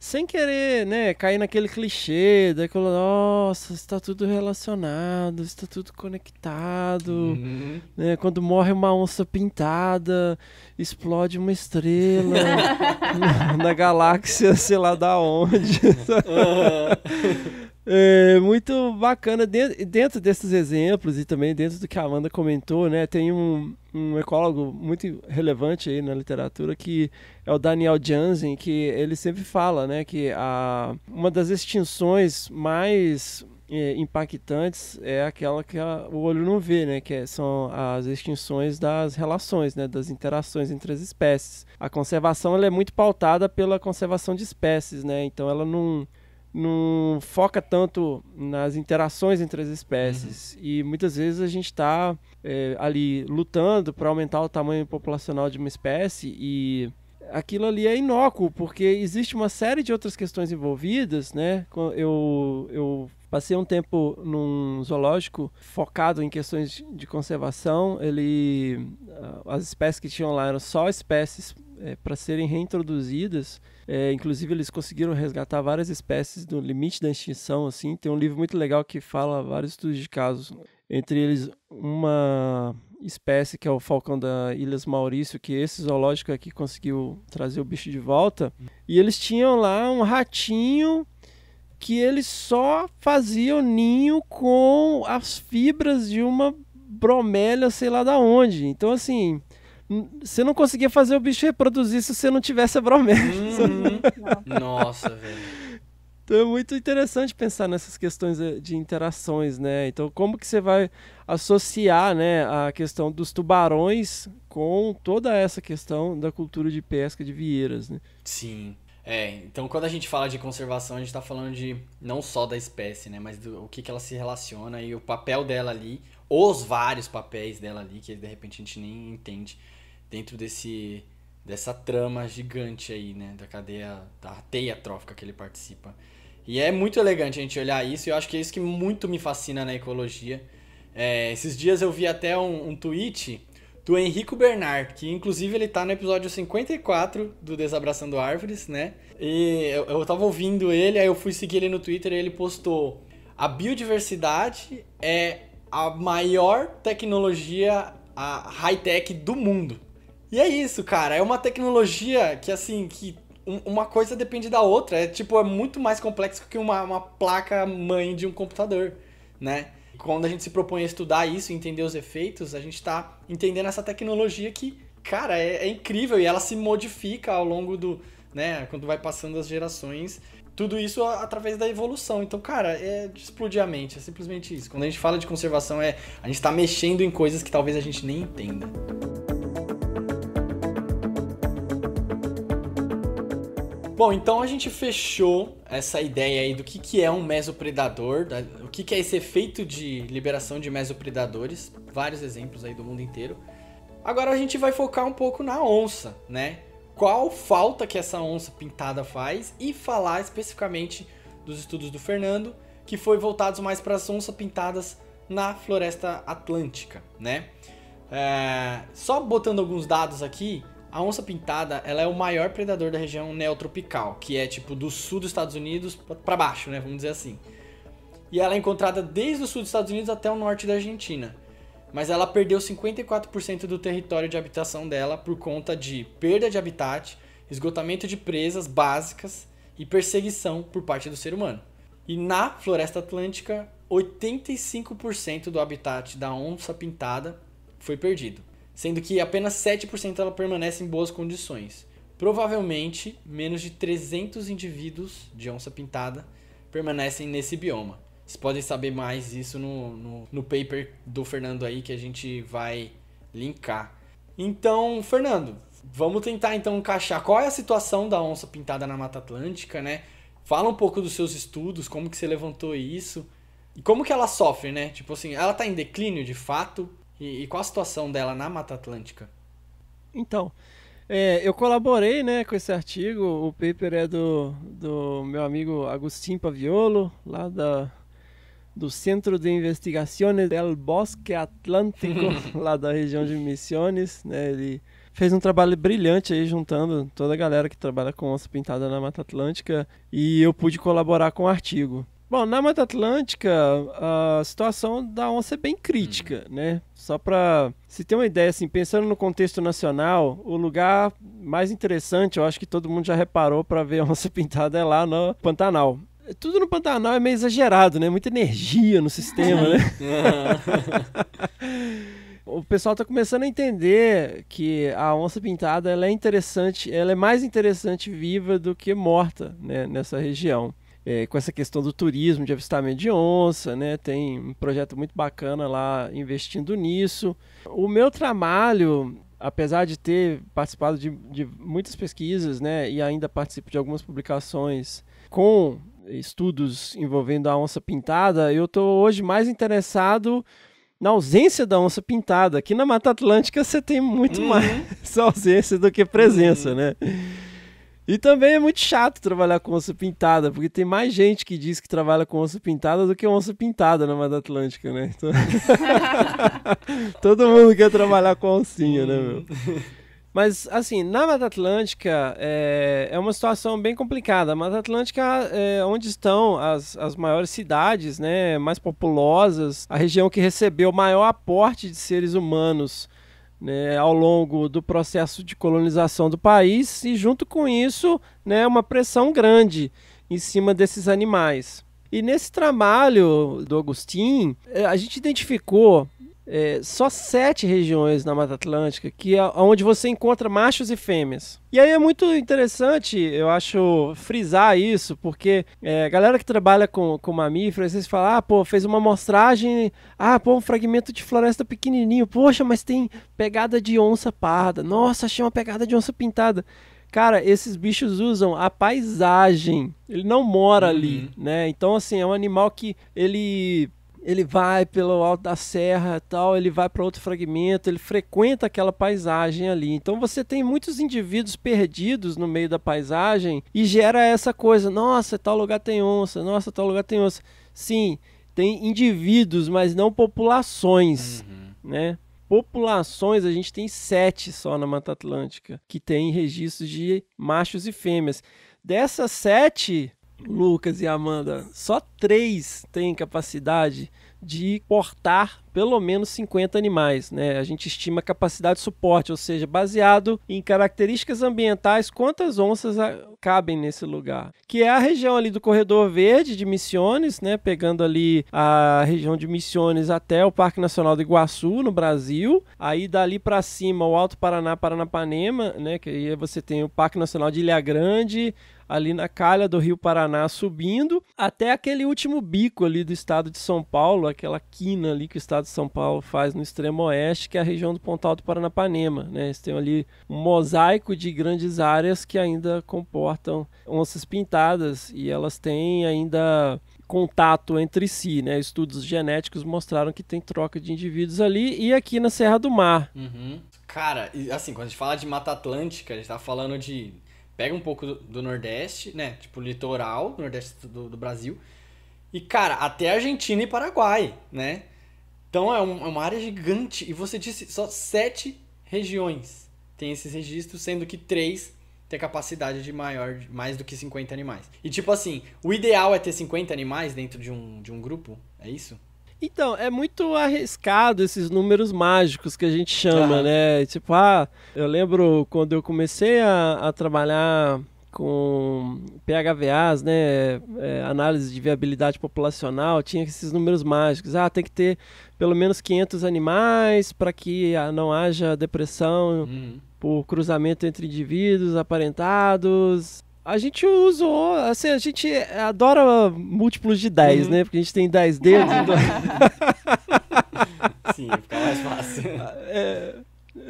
sem querer, né, cair naquele clichê daquilo, nossa, está tudo relacionado, está tudo conectado, uhum. né, quando morre uma onça pintada, explode uma estrela [laughs] na, na, galáxia, sei lá da onde. Uhum. É muito bacana. Dentro desses exemplos e também dentro do que a Amanda comentou, né, tem um, um ecólogo muito relevante aí na literatura que é o Daniel Jansen, que ele sempre fala né, que a, uma das extinções mais é, impactantes é aquela que a, o olho não vê, né, que é, são as extinções das relações, né, das interações entre as espécies. A conservação ela é muito pautada pela conservação de espécies, né, então ela não não foca tanto nas interações entre as espécies. Uhum. E muitas vezes a gente está é, eh, ali lutando para aumentar o tamanho populacional de uma espécie e aquilo ali é inócuo, porque existe uma série de outras questões envolvidas, né? Eu, eu passei um tempo num zoológico focado em questões de conservação. Ele, ah, as espécies que tinham lá eram só espécies é, eh, para serem reintroduzidas. É, inclusive eles conseguiram resgatar várias espécies do limite da extinção. Assim, tem um livro muito legal que fala vários estudos de casos entre eles uma espécie que é o falcão da Ilhas Maurício, que esse zoológico aqui conseguiu trazer o bicho de volta. E eles tinham lá um ratinho que ele só fazia o ninho com as fibras de uma bromélia, sei lá da onde. Então assim, você não conseguia fazer o bicho reproduzir se você não tivesse a bromélia. Uhum. nossa, velho. Então é muito interessante pensar nessas questões eh, de interações, né? Então como que você vai associar, né, a questão dos tubarões com toda essa questão da cultura de pesca de vieiras, né? Sim. É, então quando a gente fala de conservação, a gente está falando de não só da espécie, né, mas do o que, que ela se relaciona e o papel dela ali, os vários papéis dela ali que de repente a gente nem entende dentro desse dessa trama gigante aí, né, da cadeia da teia trófica que ele participa. E é muito elegante a gente olhar isso, e eu acho que é isso que muito me fascina na ecologia. É, esses dias eu vi até um, um tweet do Henrico Bernard, que inclusive ele tá no episódio 54 do Desabraçando Árvores, né? E eu, eu tava ouvindo ele, aí eu fui seguir ele no Twitter e ele postou: A biodiversidade é a maior tecnologia high-tech do mundo. E é isso, cara. É uma tecnologia que, assim, que uma coisa depende da outra. É tipo, é muito mais complexo que uma, uma placa mãe de um computador, né? Quando a gente se propõe a estudar isso, entender os efeitos, a gente está entendendo essa tecnologia que, cara, é, é, incrível e ela se modifica ao longo do, né, quando vai passando as gerações. Tudo isso através da evolução. Então, cara, é de explodir a mente, é simplesmente isso. Quando a gente fala de conservação, é a gente está mexendo em coisas que talvez a gente nem entenda. Bom, então a gente fechou essa ideia aí do que, que é um mesopredador, da, o que, que é esse efeito de liberação de mesopredadores, vários exemplos aí do mundo inteiro. Agora a gente vai focar um pouco na onça, né? Qual falta que essa onça pintada faz e falar especificamente dos estudos do Fernando, que foi voltados mais para as onças pintadas na floresta atlântica, né? É, só botando alguns dados aqui, a onça pintada, ela é o maior predador da região neotropical, que é tipo do sul dos Estados Unidos para baixo, né, vamos dizer assim. E ela é encontrada desde o sul dos Estados Unidos até o norte da Argentina. Mas ela perdeu 54% do território de habitação dela por conta de perda de habitat, esgotamento de presas básicas e perseguição por parte do ser humano. E na floresta atlântica, 85% do habitat da onça pintada foi perdido sendo que apenas 7% ela permanece em boas condições. Provavelmente, menos de 300 indivíduos de onça pintada permanecem nesse bioma. Vocês podem saber mais isso no, no, no paper do Fernando aí que a gente vai linkar. Então, Fernando, vamos tentar então encaixar qual é a situação da onça pintada na Mata Atlântica, né? Fala um pouco dos seus estudos, como que você levantou isso e como que ela sofre, né? Tipo assim, ela está em declínio de fato? E, e qual a situação dela na Mata Atlântica? Então, é, eu colaborei né, com esse artigo. O paper é do, do meu amigo Agostinho Paviolo, lá da, do Centro de Investigações del Bosque Atlântico, [laughs] lá da região de Misiones. Né, ele fez um trabalho brilhante aí, juntando toda a galera que trabalha com onça pintada na Mata Atlântica. E eu pude colaborar com o artigo. Bom, na Mata Atlântica, a situação da onça é bem crítica, uhum. né? Só para se ter uma ideia, assim, pensando no contexto nacional, o lugar mais interessante, eu acho que todo mundo já reparou para ver a onça [laughs] pintada é lá no Pantanal. Tudo no Pantanal é meio exagerado, né? Muita energia no sistema, né? [laughs] o pessoal está começando a entender que a onça pintada ela é interessante, ela é mais interessante viva do que morta né, nessa região é, com essa questão do turismo, de avistamento de onça, né? Tem um projeto muito bacana lá investindo nisso. O meu trabalho, apesar de ter participado de, de muitas pesquisas, né? E ainda participo de algumas publicações com estudos envolvendo a onça pintada, eu estou hoje mais interessado na ausência da onça pintada. Aqui na Mata Atlântica você tem muito uhum. mais [laughs] ausência do que presença, uhum. né? E também é muito chato trabalhar com onça pintada, porque tem mais gente que diz que trabalha com onça pintada do que onça pintada na Mata Atlântica, né? Então... [laughs] Todo mundo quer trabalhar com oncinha, né, meu? Mas, assim, na Mata Atlântica é, é uma situação bem complicada. A Mata Atlântica é onde estão as, as maiores cidades, né, mais populosas, a região que recebeu maior aporte de seres humanos né, ao longo do processo de colonização do país e, junto com isso, né, uma pressão grande em cima desses animais. E nesse trabalho do Agostinho, eh, a gente identificou é, só sete regiões na Mata Atlântica que é onde você encontra machos e fêmeas. E aí é muito interessante, eu acho, frisar isso, porque é, a galera que trabalha com, com mamíferos, vocês falam, ah, pô, fez uma amostragem, ah, pô, um fragmento de floresta pequenininho, poxa, mas tem pegada de onça parda, nossa, achei uma pegada de onça pintada. Cara, esses bichos usam a paisagem, ele não mora uhum. ali, né? Então, assim, é um animal que ele ele vai pelo alto da serra tal, ele vai para outro fragmento, ele frequenta aquela paisagem ali. Então você tem muitos indivíduos perdidos no meio da paisagem e gera essa coisa: nossa, tal lugar tem onça, nossa, tal lugar tem onça. Sim, tem indivíduos, mas não populações, uhum. né? Populações, a gente tem sete só na Mata Atlântica, que tem registros de machos e fêmeas. Dessas sete, Lucas e Amanda, só três têm capacidade de portar pelo menos 50 animais. Né? A gente estima capacidade de suporte, ou seja, baseado em características ambientais, quantas onças cabem nesse lugar. Que é a região ali do Corredor Verde de Missiones, né? pegando ali a região de Missiones até o Parque Nacional do Iguaçu, no Brasil. Aí dali para cima o Alto Paraná, Paranapanema, né? que aí você tem o Parque Nacional de Ilha Grande, ali na calha do Rio Paraná subindo até aquele último bico ali do estado de São Paulo, aquela quina ali que o estado de São Paulo faz no extremo oeste, que é a região do Pontal do Paranapanema, né? Eles têm ali um mosaico de grandes áreas que ainda comportam onças pintadas e elas têm ainda contato entre si, né? Estudos genéticos mostraram que tem troca de indivíduos ali e aqui na Serra do Mar. Uhum. Cara, assim, quando a gente fala de Mata Atlântica, a gente tá falando de pega um pouco do, do Nordeste, né? Tipo, litoral, Nordeste do, do, Brasil. E, cara, até Argentina e Paraguai, né? Então é, um, é uma área gigante. E você disse só sete regiões tem esses registros, sendo que três têm capacidade de maior, mais do que 50 animais. E tipo assim, o ideal é ter 50 animais dentro de um, de um grupo? É isso? Então, é muito arriscado esses números mágicos que a gente chama, né? Tipo, ah, eu lembro quando eu comecei a, a trabalhar com PHVAs, né, é, análise de viabilidade populacional, tinha esses números mágicos. Ah, tem que ter pelo menos 500 animais para que ah, não haja depressão hum. por cruzamento entre indivíduos aparentados. A gente usou, assim, a gente adora múltiplos de 10, uhum. né? Porque a gente tem 10 dedos. então... [laughs] Sim, fica mais fácil. [laughs]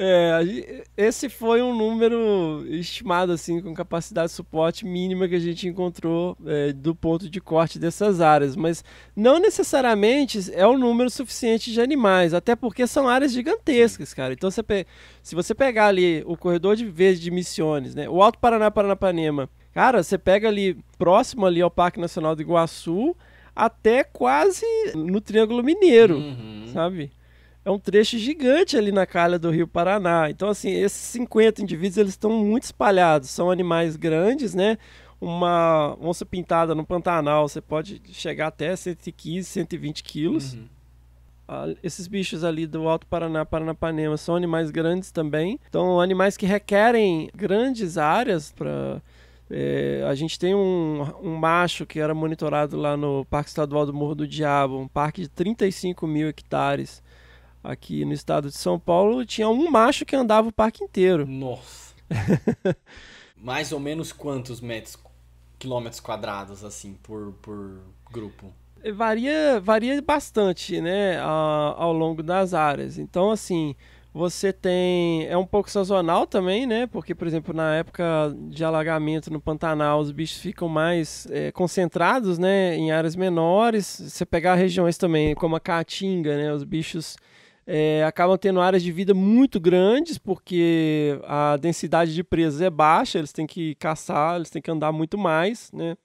É, é, esse foi um número estimado, assim, com capacidade de suporte mínima que a gente encontrou é, do ponto de corte dessas áreas. Mas não necessariamente é o um número suficiente de animais, até porque são áreas gigantescas, cara. Então, você se você pegar ali o corredor de vez de missões né? O Alto Paraná, Paranapanema Cara, você pega ali próximo ali ao Parque Nacional do Iguaçu até quase no Triângulo Mineiro, uhum. sabe? É um trecho gigante ali na calha do Rio Paraná. Então, assim, esses 50 indivíduos, eles estão muito espalhados. São animais grandes, né? Uma onça pintada no Pantanal, você pode chegar até 115, 120 quilos. Uhum. Ah, esses bichos ali do Alto Paraná, Paranapanema, são animais grandes também. Então, animais que requerem grandes áreas para... Uhum é, a gente tem um, um macho que era monitorado lá no Parque Estadual do Morro do Diabo, um parque de 35 mil hectares aqui no estado de São Paulo. Tinha um macho que andava o parque inteiro. Nossa! [laughs] Mais ou menos quantos metros, quilômetros quadrados, assim, por, por grupo? Varia, varia bastante, né, ao, ao longo das áreas. Então, assim, você tem. É um pouco sazonal também, né? Porque, por exemplo, na época de alagamento no Pantanal, os bichos ficam mais é, concentrados, né? Em áreas menores. Você pegar regiões também, como a Caatinga, né? Os bichos é, acabam tendo áreas de vida muito grandes, porque a densidade de presas é baixa, eles têm que caçar, eles têm que andar muito mais, né?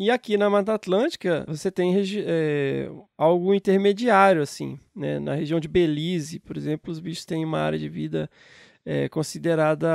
E aqui na Mata Atlântica, você tem é, algo intermediário, assim. Né? Na região de Belize, por exemplo, os bichos têm uma área de vida é, considerada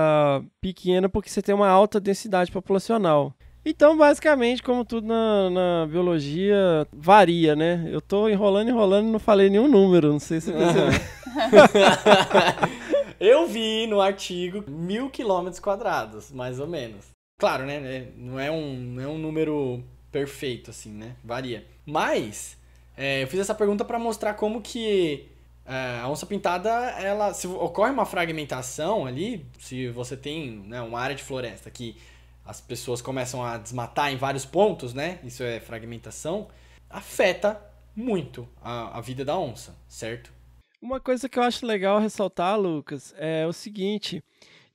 pequena porque você tem uma alta densidade populacional. Então, basicamente, como tudo na, na, biologia, varia, né? Eu tô enrolando, enrolando e não falei nenhum número, não sei se você ah. percebeu. [laughs] Eu vi no artigo mil quilômetros quadrados, mais ou menos. Claro, né? Não é um, não é um número perfeito, assim, né? Varia. Mas, é, eu fiz essa pergunta para mostrar como que é, a onça pintada, ela. Se ocorre uma fragmentação ali, se você tem né, uma área de floresta que as pessoas começam a desmatar em vários pontos, né? Isso é fragmentação, afeta muito a, a vida da onça, certo? Uma coisa que eu acho legal ressaltar, Lucas, é o seguinte: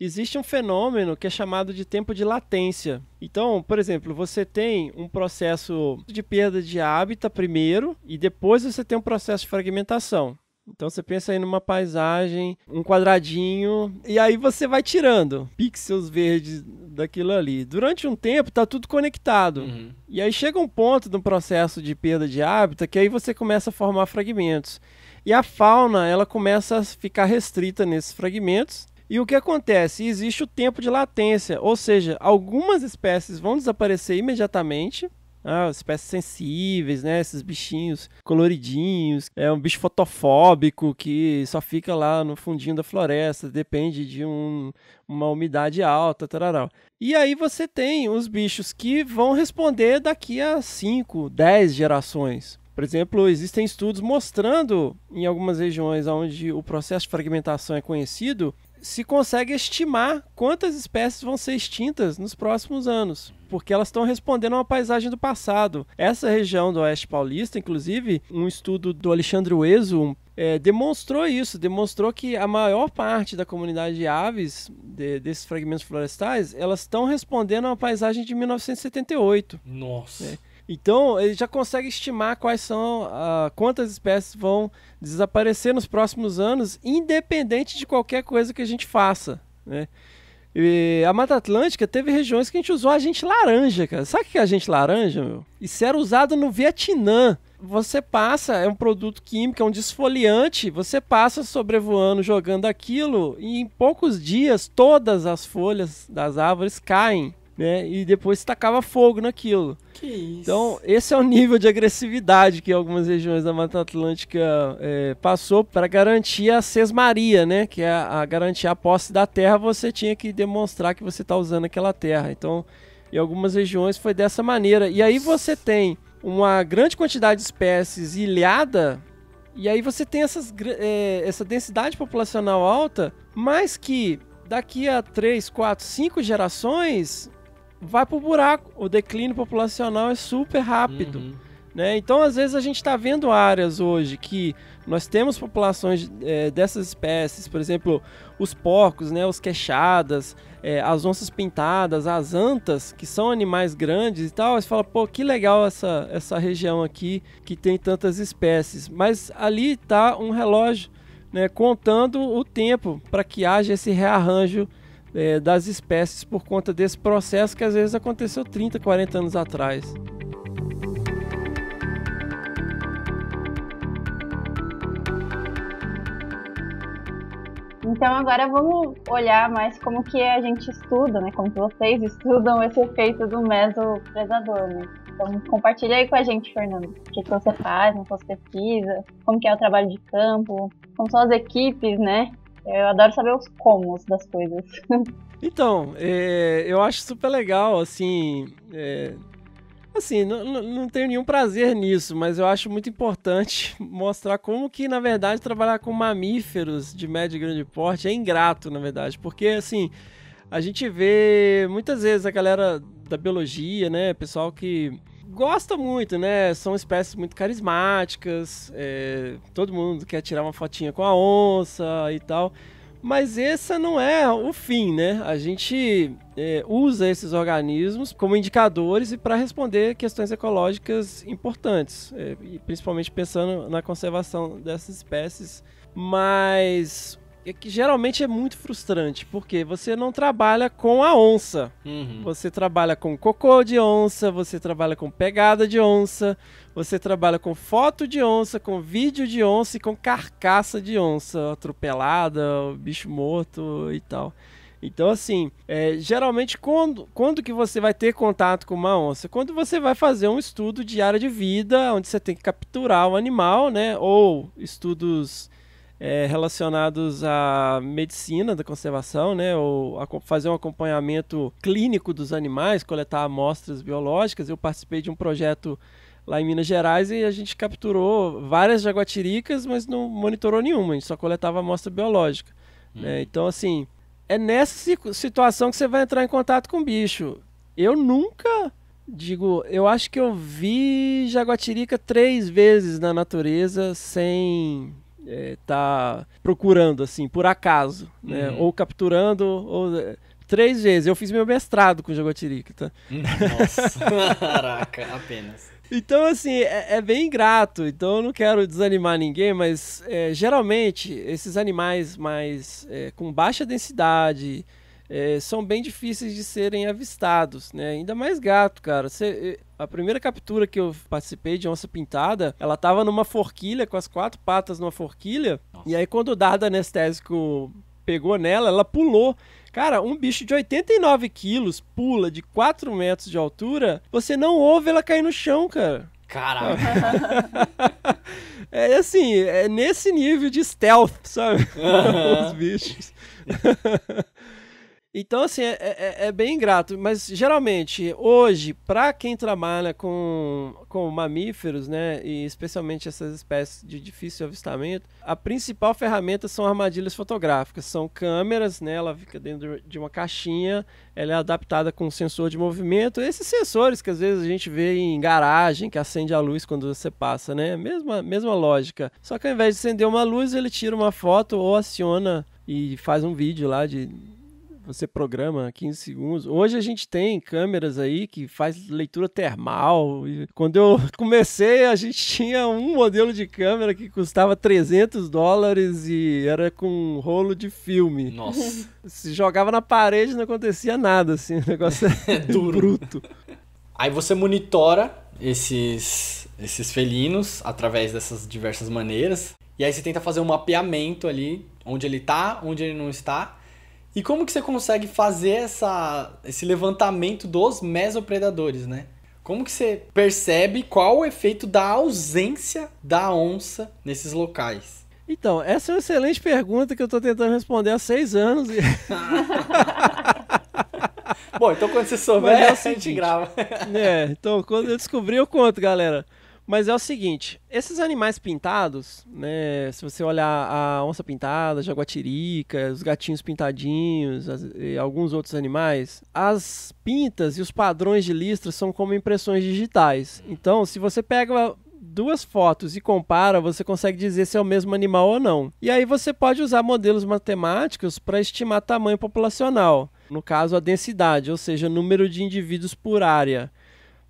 existe um fenômeno que é chamado de tempo de latência. Então, por exemplo, você tem um processo de perda de hábitat primeiro e depois você tem um processo de fragmentação. Então você pensa aí numa paisagem, um quadradinho, e aí você vai tirando pixels verdes daquilo ali. Durante um tempo tá tudo conectado. Uhum. E aí chega um ponto do processo de perda de hábitat que aí você começa a formar fragmentos. E a fauna, ela começa a ficar restrita nesses fragmentos e o que acontece? Existe o tempo de latência, ou seja, algumas espécies vão desaparecer imediatamente. Ah, espécies sensíveis, né? Esses bichinhos coloridinhos. É um bicho fotofóbico que só fica lá no fundinho da floresta, depende de um, uma umidade alta, tararau. E aí você tem os bichos que vão responder daqui a 5, 10 gerações. Por exemplo, existem estudos mostrando em algumas regiões onde o processo de fragmentação é conhecido se consegue estimar quantas espécies vão ser extintas nos próximos anos, porque elas estão respondendo a uma paisagem do passado. Essa região do Oeste Paulista, inclusive, um estudo do Alexandre Ueso, é, demonstrou isso, demonstrou que a maior parte da comunidade de aves de, desses fragmentos florestais, elas estão respondendo a uma paisagem de 1978. Nossa. É. Então, ele já consegue estimar quais são, uh, quantas espécies vão desaparecer nos próximos anos, independente de qualquer coisa que a gente faça, né? E a Mata Atlântica teve regiões que a gente usou agente laranja, cara. Sabe o que é agente laranja, meu? Isso era usado no Vietnã. Você passa, é um produto químico, é um desfoliante. Você passa sobrevoando, jogando aquilo, e em poucos dias todas as folhas das árvores caem né? E depois tacava fogo naquilo. Que isso. Então, esse é o nível de agressividade que algumas regiões da Mata Atlântica é, passou para garantir a sesmaria, né? Que é a, garantir a posse da terra, você tinha que demonstrar que você está usando aquela terra. Então, em algumas regiões foi dessa maneira. E aí você tem uma grande quantidade de espécies ilhada, e aí você tem essas, é, essa densidade populacional alta, mas que daqui a 3, 4, 5 gerações vai pro buraco. O declínio populacional é super rápido. Uhum. Né? Então, às vezes, a gente está vendo áreas hoje que nós temos populações é, dessas espécies, por exemplo, os porcos, né, os queixadas, é, as onças pintadas, as antas, que são animais grandes e tal. Você fala, pô, que legal essa, essa região aqui que tem tantas espécies. Mas ali está um relógio né, contando o tempo para que haja esse rearranjo é, das espécies por conta desse processo que às vezes aconteceu 30, 40 anos atrás. Então agora vamos olhar mais como que a gente estuda, né? Como que vocês estudam esse efeito do predador, né? Então compartilha aí com a gente, Fernando. O que, que você faz, como você pesquisa, como que é o trabalho de campo, como são as equipes, né? Eu adoro saber os comos das coisas. [laughs] Então, é, eu acho super legal, assim. É, assim, não, tenho nenhum prazer nisso, mas eu acho muito importante [laughs] mostrar como que, na verdade, trabalhar com mamíferos de médio e grande porte é ingrato, na verdade. Porque, assim, a gente vê muitas vezes a galera da biologia, né? Pessoal que gosta muito, né? São espécies muito carismáticas, é, todo mundo quer tirar uma fotinha com a onça e tal. Mas essa não é o fim, né? A gente é, usa esses organismos como indicadores e para responder questões ecológicas importantes, é, principalmente pensando na conservação dessas espécies. Mas é que geralmente é muito frustrante, porque você não trabalha com a onça. Uhum. Você trabalha com cocô de onça, você trabalha com pegada de onça, você trabalha com foto de onça, com vídeo de onça e com carcaça de onça atropelada, bicho morto e tal. Então, assim, é, geralmente quando, quando que você vai ter contato com uma onça? Quando você vai fazer um estudo de área de vida, onde você tem que capturar o animal, né? Ou estudos é, relacionados à medicina da conservação, né, ou a, fazer um acompanhamento clínico dos animais, coletar amostras biológicas. Eu participei de um projeto lá em Minas Gerais e a gente capturou várias jaguatiricas, mas não monitorou nenhuma, a gente só coletava amostra biológica. Né. Hum. Né? Então, assim, é nessa situação que você vai entrar em contato com o bicho. Eu nunca digo, eu acho que eu vi jaguatirica três vezes na natureza sem eh, tá procurando, assim, por acaso, né? Uhum. Ou capturando, ou... Eh, três vezes. Eu fiz meu mestrado com jogotirica, tá? Nossa, [laughs] caraca, apenas. Então, assim, é, é, bem ingrato. Então, eu não quero desanimar ninguém, mas é, geralmente esses animais mais é, com baixa densidade, é, são bem difíceis de serem avistados, né? Ainda mais gato, cara. Cê, é, a primeira captura que eu participei de onça pintada, ela tava numa forquilha, com as quatro patas numa forquilha. Nossa. E aí, quando o dardo anestésico pegou nela, ela pulou. Cara, um bicho de 89 quilos pula de 4 metros de altura, você não ouve ela cair no chão, cara. Caralho. [laughs] é assim, é nesse nível de stealth, sabe? Uhum. [laughs] Os bichos. [laughs] Então, assim, é, é, é, é bem ingrato. Mas, geralmente, hoje, para quem trabalha com, com mamíferos, né, e especialmente essas espécies de difícil avistamento, a principal ferramenta são armadilhas fotográficas. São câmeras, né, ela fica dentro de uma caixinha, ela é adaptada com sensor de movimento. Esses sensores que, às vezes, a gente vê em garagem, que acende a luz quando você passa, né? Mesma, mesma lógica. Só que, ao invés de acender uma luz, ele tira uma foto ou aciona e faz um vídeo lá de você programa 15 segundos. Hoje a gente tem câmeras aí que faz leitura termal. quando eu [laughs] comecei, a gente tinha um modelo de câmera que custava 300 dólares e era com um rolo de filme. Nossa. [laughs] Se jogava na parede não acontecia nada, assim. O negócio [laughs] é duro. bruto. Aí você monitora esses, esses felinos através dessas diversas maneiras. E aí você tenta fazer um mapeamento ali, onde ele está onde ele não está e como que você consegue fazer essa, esse levantamento dos mesopredadores, né? Como que você percebe qual o efeito da ausência da onça nesses locais? Então, essa é uma excelente pergunta que eu estou tentando responder há seis anos. E... [laughs] Bom, então quando você é souber, é a gente grava. É, então quando eu descobrir, eu conto, galera. Mas é o seguinte, esses animais pintados, né? Se você olhar a onça pintada, a jaguatirica, os gatinhos pintadinhos, as, alguns outros animais, as pintas e os padrões de listras são como impressões digitais. Então, se você pega duas fotos e compara, você consegue dizer se é o mesmo animal ou não. E aí você pode usar modelos matemáticos para estimar tamanho populacional, no caso a densidade, ou seja, número de indivíduos por área.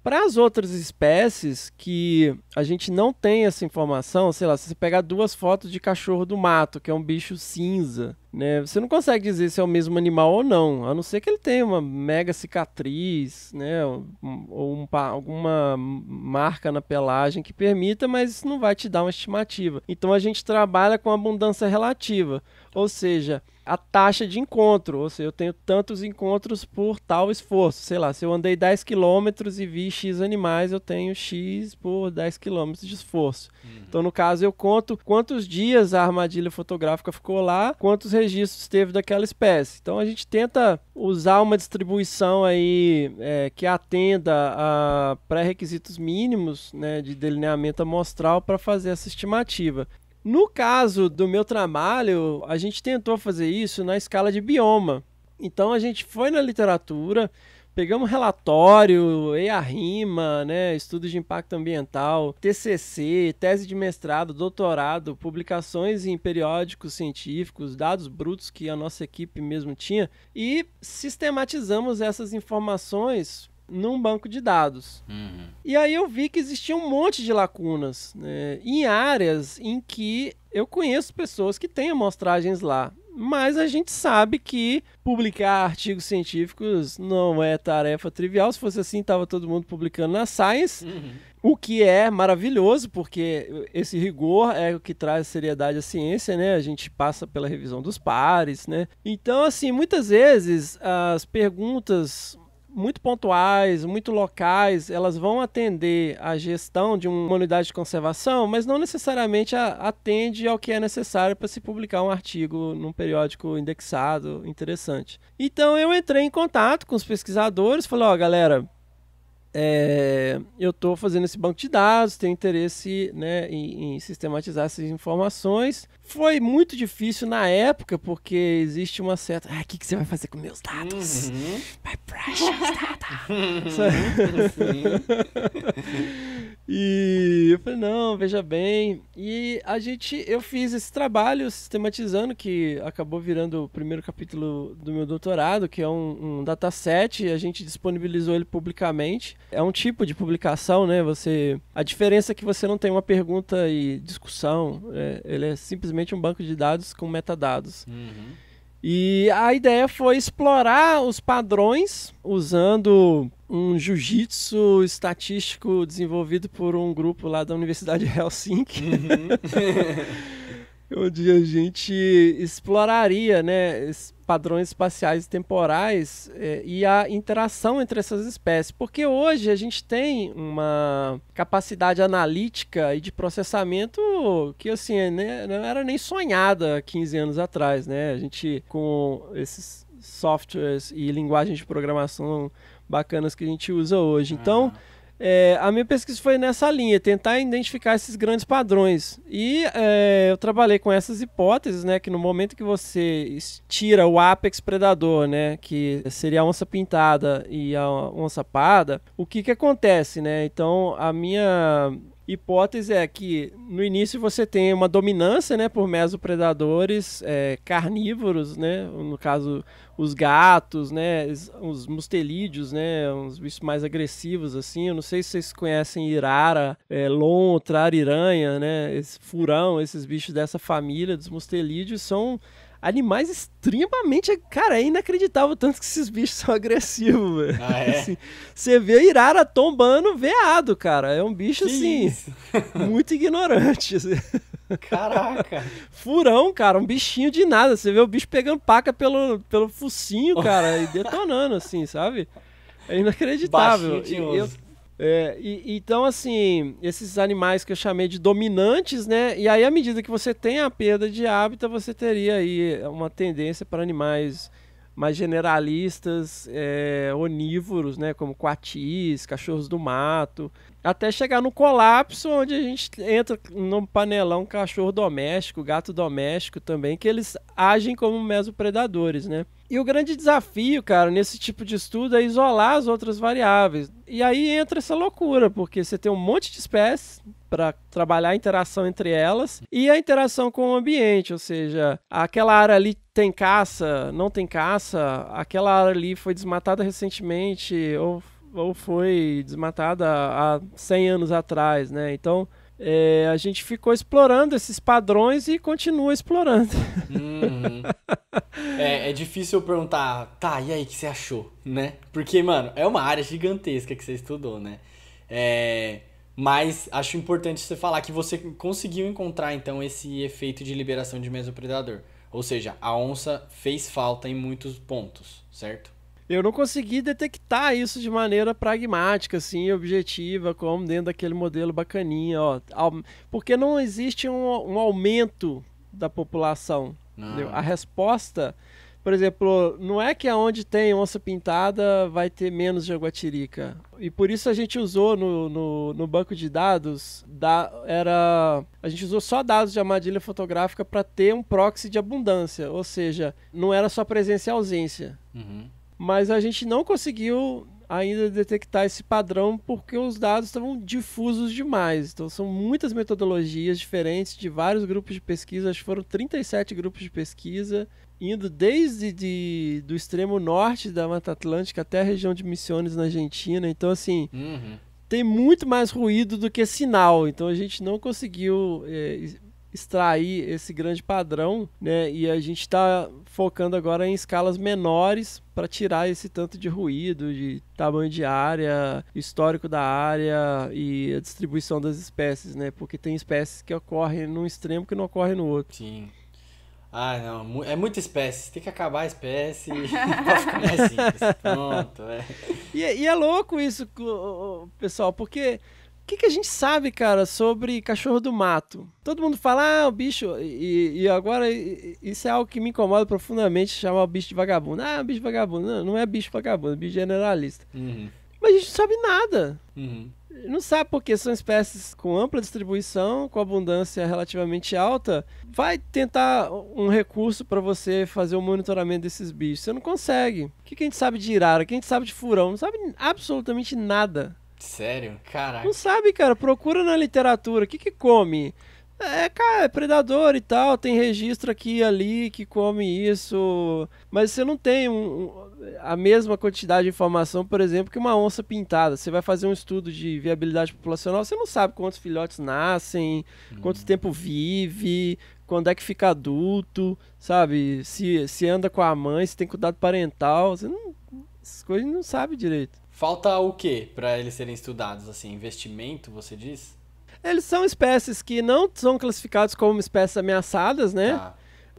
Para as outras espécies que a gente não tem essa informação, sei lá, se você pegar duas fotos de cachorro do mato, que é um bicho cinza, né? Você não consegue dizer se é o mesmo animal ou não, a não ser que ele tenha uma mega cicatriz, né? Ou um, alguma marca na pelagem que permita, mas isso não vai te dar uma estimativa. Então a gente trabalha com abundância relativa, ou seja, a taxa de encontro, ou seja, eu tenho tantos encontros por tal esforço. Sei lá, se eu andei 10 quilômetros e vi X animais, eu tenho X por 10 quilômetros de esforço. Uhum. Então, no caso, eu conto quantos dias a armadilha fotográfica ficou lá, quantos registros teve daquela espécie. Então, a gente tenta usar uma distribuição aí é, que atenda a pré-requisitos mínimos né, de delineamento amostral para fazer essa estimativa. No caso do meu trabalho, a gente tentou fazer isso na escala de bioma. Então a gente foi na literatura, pegamos relatório, EIA-RIMA, né, estudos de impacto ambiental, TCC, tese de mestrado, doutorado, publicações em periódicos científicos, dados brutos que a nossa equipe mesmo tinha e sistematizamos essas informações num banco de dados. Uhum. E aí eu vi que existia um monte de lacunas né, em áreas em que eu conheço pessoas que têm amostragens lá. Mas a gente sabe que publicar artigos científicos não é tarefa trivial. Se fosse assim, estava todo mundo publicando na Science. Uhum. O que é maravilhoso, porque esse rigor é o que traz seriedade à ciência, né? A gente passa pela revisão dos pares, né? Então, assim, muitas vezes as perguntas muito pontuais, muito locais, elas vão atender a gestão de uma unidade de conservação, mas não necessariamente a, atende ao que é necessário para se publicar um artigo num periódico indexado, interessante. Então eu entrei em contato com os pesquisadores, falei, ó, oh, galera, é, eu estou fazendo esse banco de dados, tenho interesse né, em, em, sistematizar essas informações. Foi muito difícil na época, porque existe uma certa. Ah, o que, que você vai fazer com meus dados? Uhum. My precious data! Uhum. E eu falei, não, veja bem. E a gente, eu fiz esse trabalho sistematizando, que acabou virando o primeiro capítulo do meu doutorado, que é um, um dataset, a gente disponibilizou ele publicamente. É um tipo de publicação, né? Você. A diferença é que você não tem uma pergunta e discussão. É, ele é simplesmente um banco de dados com metadados. Uhum. E a ideia foi explorar os padrões usando um jiu-jitsu estatístico desenvolvido por um grupo lá da Universidade de Helsinki. Uhum. [laughs] onde a gente exploraria né, padrões espaciais e temporais é, e a interação entre essas espécies. Porque hoje a gente tem uma capacidade analítica e de processamento que assim, é, né, não era nem sonhada 15 anos atrás. Né? A gente, com esses softwares e linguagens de programação bacanas que a gente usa hoje. Ah. Então, é, a minha pesquisa foi nessa linha, tentar identificar esses grandes padrões. E é, eu trabalhei com essas hipóteses, né, que no momento que você tira o apex predador, né, que seria a onça pintada e a onça parda, o que que acontece, né? Então, a minha hipótese é que no início você tem uma dominância né, por mesopredadores é, carnívoros, né, no caso os gatos, né, os mustelídeos, né, uns bichos mais agressivos assim. Eu não sei se vocês conhecem irara, é, lontra, ariranha, né, esse furão, esses bichos dessa família dos mustelídeos são animais extremamente. Cara, é inacreditável tanto que esses bichos [laughs] são agressivos, velho. Ah, é? assim, você vê a Irara tombando veado, cara. É um bicho, que assim, isso? [laughs] muito ignorante. Assim. Caraca! Furão, cara, um bichinho de nada. Você vê o bicho pegando paca pelo, pelo focinho, cara, e [laughs] detonando, assim, sabe? É inacreditável. Eu, é, e, então, assim, esses animais que eu chamei de dominantes, né? E aí, à medida que você tem a perda de hábitat, você teria aí uma tendência para animais mais generalistas, é, onívoros, né, como coatis, cachorros do mato, até chegar no colapso onde a gente entra num panelão cachorro doméstico, gato doméstico também, que eles agem como mesopredadores, né? E o grande desafio, cara, nesse tipo de estudo é isolar as outras variáveis. E aí entra essa loucura, porque você tem um monte de espécies para trabalhar a interação entre elas e a interação com o ambiente, ou seja, aquela área ali tem caça, não tem caça, aquela área ali foi desmatada recentemente ou, ou foi desmatada há 100 anos atrás, né? Então, é, a gente ficou explorando esses padrões e continua explorando. Uhum. [laughs] É, é, difícil perguntar, tá, e aí, o que você achou, né? Porque, mano, é uma área gigantesca que você estudou, né? É, mas acho importante você falar que você conseguiu encontrar, então, esse efeito de liberação de mesopredador. Ou seja, a onça fez falta em muitos pontos, certo? eu não consegui detectar isso de maneira pragmática, assim, objetiva, como dentro daquele modelo bacaninha, ó. Porque não existe um, um aumento da população. A resposta, por exemplo, não é que aonde tem onça pintada vai ter menos jaguatirica. E por isso a gente usou no, no, no banco de dados, da, era a gente usou só dados de armadilha fotográfica para ter um proxy de abundância, ou seja, não era só presença e ausência. Uhum mas a gente não conseguiu ainda detectar esse padrão porque os dados estavam difusos demais. Então, são muitas metodologias diferentes de vários grupos de pesquisa, acho que foram 37 grupos de pesquisa, indo desde de, do extremo norte da Mata Atlântica até a região de Missões na Argentina. Então, assim. Uhum. Tem muito mais ruído do que sinal, então a gente não conseguiu é, extrair esse grande padrão, né? E a gente está focando agora em escalas menores para tirar esse tanto de ruído, de tamanho de área, histórico da área e a distribuição das espécies, né? Porque tem espécies que ocorrem num extremo que não ocorrem no outro. Sim. Ah, não, é muita espécie, tem que acabar a espécie [laughs] pra ficar mais simples. Pronto, é. E, é, e é louco isso, pessoal, porque que, que a gente sabe, cara, sobre cachorro do mato? Todo mundo fala, ah, o bicho, e, e agora isso é algo que me incomoda profundamente, chamar o bicho de vagabundo. Ah, bicho vagabundo. Não, não é bicho vagabundo, é bicho generalista. Uhum. Mas a gente não sabe nada. Uhum. Não sabe porque são espécies com ampla distribuição, com abundância relativamente alta. Vai tentar um recurso para você fazer o monitoramento desses bichos. Você não consegue. O que, que a gente sabe de irara? O que a gente sabe de furão? Não sabe absolutamente nada. Sério? Caraca. Não sabe, cara. Procura na literatura. O que que come? É, cara, é predador e tal, tem registro aqui e ali que come isso, mas você não tem um, a mesma quantidade de informação, por exemplo, que uma onça pintada. Você vai fazer um estudo de viabilidade populacional, você não sabe quantos filhotes nascem, hum. quanto tempo vive, quando é que fica adulto, sabe? Se, se anda com a mãe, se tem cuidado parental, você não, essas coisas não sabe direito. Falta o quê para eles serem estudados? Assim, investimento, você diz? Eles são espécies que não são classificadas como espécies ameaçadas, né? Tá.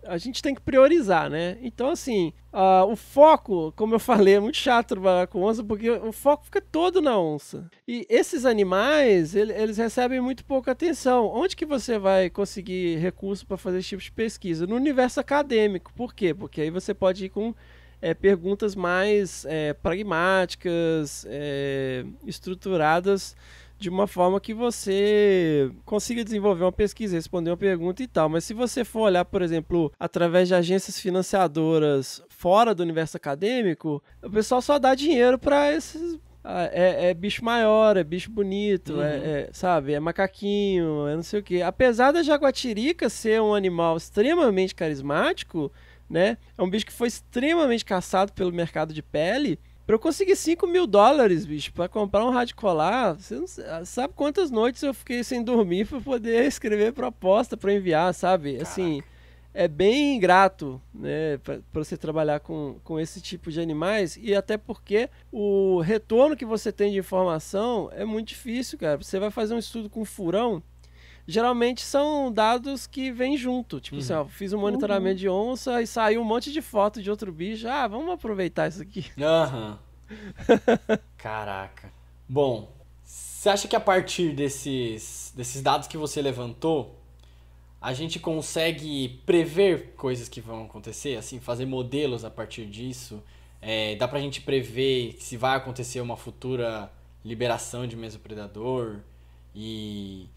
A gente tem que priorizar, né? Então, assim, uh, o foco, como eu falei, é muito chato trabalhar com onça, porque o foco fica todo na onça. E esses animais, ele, eles recebem muito pouca atenção. Onde que você vai conseguir recurso para fazer esse tipo de pesquisa? No universo acadêmico. Por quê? Porque aí você pode ir com é, perguntas mais é, pragmáticas, é, estruturadas de uma forma que você consiga desenvolver uma pesquisa, responder uma pergunta e tal. Mas se você for olhar, por exemplo, através de agências financiadoras fora do universo acadêmico, o pessoal só dá dinheiro para esses ah, é, é, bicho maior, é bicho bonito, é, uhum. é, é, sabe? É macaquinho, é não sei o quê. Apesar da jaguatirica ser um animal extremamente carismático, né? É um bicho que foi extremamente caçado pelo mercado de pele. Pra eu conseguir 5 mil dólares, bicho, pra comprar um rádio colar, você não sabe quantas noites eu fiquei sem dormir pra poder [laughs] escrever proposta pra enviar, sabe? Caraca. Assim, é bem ingrato, né, pra, pra, você trabalhar com, com esse tipo de animais e até porque o retorno que você tem de informação é muito difícil, cara. Você vai fazer um estudo com furão, geralmente são dados que vêm junto. Tipo assim, uhum. assim, ó, fiz um monitoramento uhum. de onça e saiu um monte de foto de outro bicho. Ah, vamos aproveitar isso aqui. [laughs] Aham. Uhum. Caraca. Bom, você acha que a partir desses, desses dados que você levantou, a gente consegue prever coisas que vão acontecer? Assim, fazer modelos a partir disso? É, dá pra gente prever se vai acontecer uma futura liberação de mesopredador? E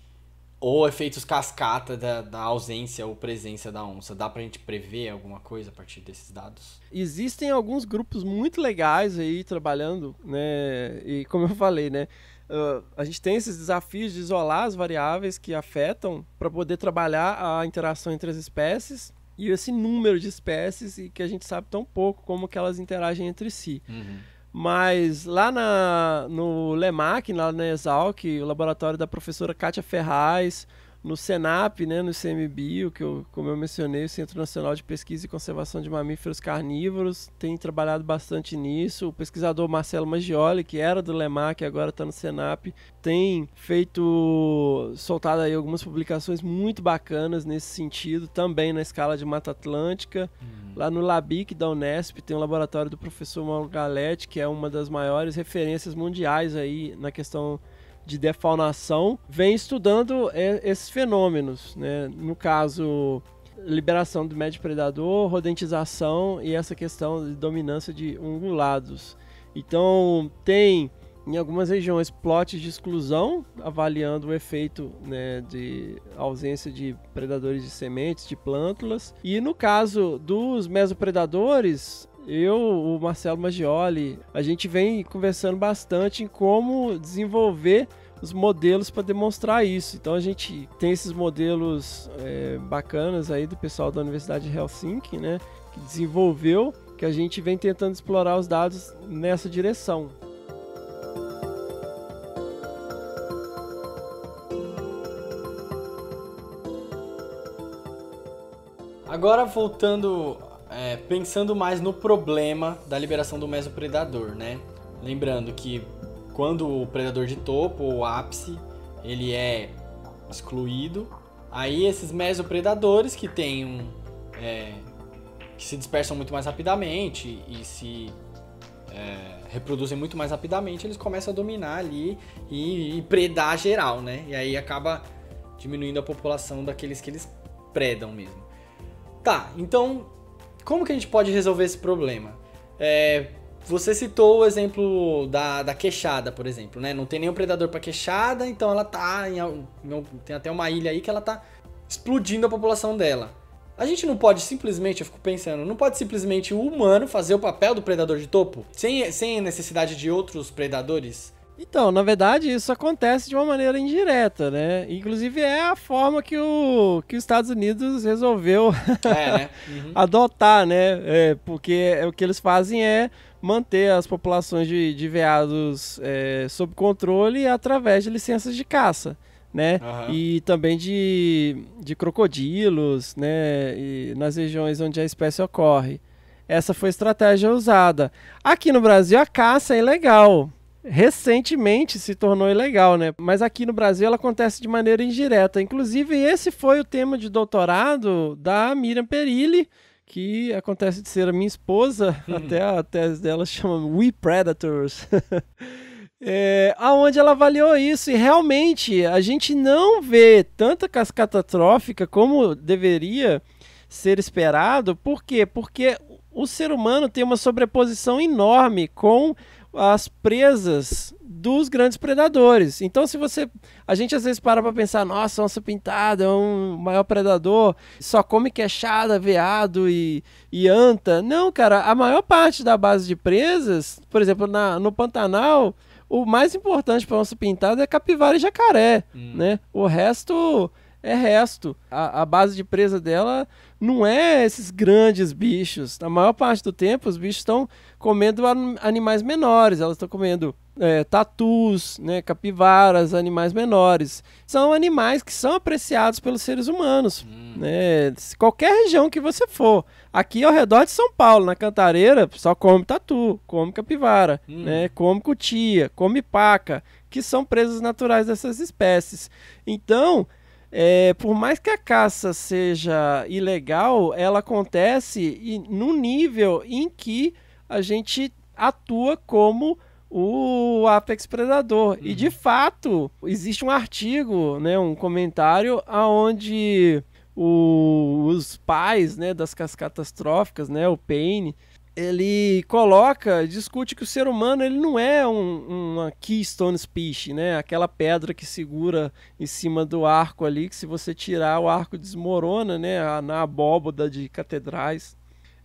ou efeitos cascata da, da ausência ou presença da onça? Dá pra gente prever alguma coisa a partir desses dados? Existem alguns grupos muito legais aí trabalhando, né? E como eu falei, né? Uh, a gente tem esses desafios de isolar as variáveis que afetam para poder trabalhar a interação entre as espécies e esse número de espécies e que a gente sabe tão pouco como que elas interagem entre si. Uhum. Mas lá na, no LEMAC, lá na Exalc, o laboratório da professora Kátia Ferraz, no Senap, né, no CMBio, que eu, como eu mencionei, o Centro Nacional de Pesquisa e Conservação de Mamíferos Carnívoros, tem trabalhado bastante nisso. O pesquisador Marcelo Maggioli, que era do LEMAC, agora está no Senap, tem feito, soltado aí algumas publicações muito bacanas nesse sentido, também na escala de Mata Atlântica. Uhum. Lá no Labic da Unesp tem um laboratório do professor Mauro Galetti, que é uma das maiores referências mundiais aí na questão de defaunação vem estudando é, esses fenômenos, né? No caso, liberação do médio predador, rodentização e essa questão de dominância de ungulados. Então, tem em algumas regiões plots de exclusão, avaliando o efeito né, de ausência de predadores de sementes, de plântulas. E no caso dos mesopredadores, eu, o Marcelo Maggioli, a gente vem conversando bastante em como desenvolver os modelos para demonstrar isso. Então a gente tem esses modelos é, bacanas aí do pessoal da Universidade de Helsinki, né, que desenvolveu, que a gente vem tentando explorar os dados nessa direção. Agora voltando é, pensando mais no problema da liberação do mesopredador, né? Lembrando que quando o predador de topo ou ápice ele é excluído, aí esses mesopredadores que têm um, é, que se dispersam muito mais rapidamente e se é, reproduzem muito mais rapidamente, eles começam a dominar ali e, e predar geral, né? E aí acaba diminuindo a população daqueles que eles predam mesmo. Tá, então como que a gente pode resolver esse problema? É, você citou o exemplo da, da queixada, por exemplo, né? Não tem nenhum predador para queixada, então ela tá em, tem até uma ilha aí que ela tá explodindo a população dela. A gente não pode simplesmente, eu fico pensando, não pode simplesmente o humano fazer o papel do predador de topo sem, sem necessidade de outros predadores então, na verdade, isso acontece de uma maneira indireta, né? Inclusive é a forma que, o, que os Estados Unidos resolveu é, né? Uhum. [laughs] adotar, né? É, porque é, o que eles fazem é manter as populações de, de veados é, sob controle através de licenças de caça, né? Uhum. E também de, de crocodilos, né? E nas regiões onde a espécie ocorre. Essa foi a estratégia usada. Aqui no Brasil, a caça é ilegal recentemente se tornou ilegal, né? Mas aqui no Brasil ela acontece de maneira indireta. Inclusive, esse foi o tema de doutorado da Miriam Perilli, que acontece de ser a minha esposa, hum. até a tese dela chama We Predators. [laughs] é, aonde ela avaliou isso e realmente a gente não vê tanta cascata trófica como deveria ser esperado. Por quê? Porque o ser humano tem uma sobreposição enorme com as presas dos grandes predadores. Então, se você. A gente às vezes para pra pensar, nossa, onça pintada é um maior predador, só come queixada, veado e, e anta. Não, cara, a maior parte da base de presas, por exemplo, na, no Pantanal, o mais importante para onça pintada é capivara e jacaré, hum. né? O resto é resto. A, a, base de presa dela não é esses grandes bichos. Na maior parte do tempo, os bichos estão comendo animais menores. Elas estão comendo é, tatus, né, capivaras, animais menores. São animais que são apreciados pelos seres humanos. Hum. Né? Qualquer região que você for. Aqui ao redor de São Paulo, na Cantareira, só come tatu, come capivara, hum. né, come cutia, come paca, que são presas naturais dessas espécies. Então é, por mais que a caça seja ilegal, ela acontece e, no nível em que a gente atua como o Apex Predador. Uhum. E de uhum. fato, existe um artigo, né, um comentário aonde o, os pais, né, das cascatas tróficas, né, o Payne, ele coloca, discute que o ser humano ele não é um, uma keystone Species, né? Aquela pedra que segura em cima do arco ali, que se você tirar o arco desmorona, né? Na abóboda de catedrais.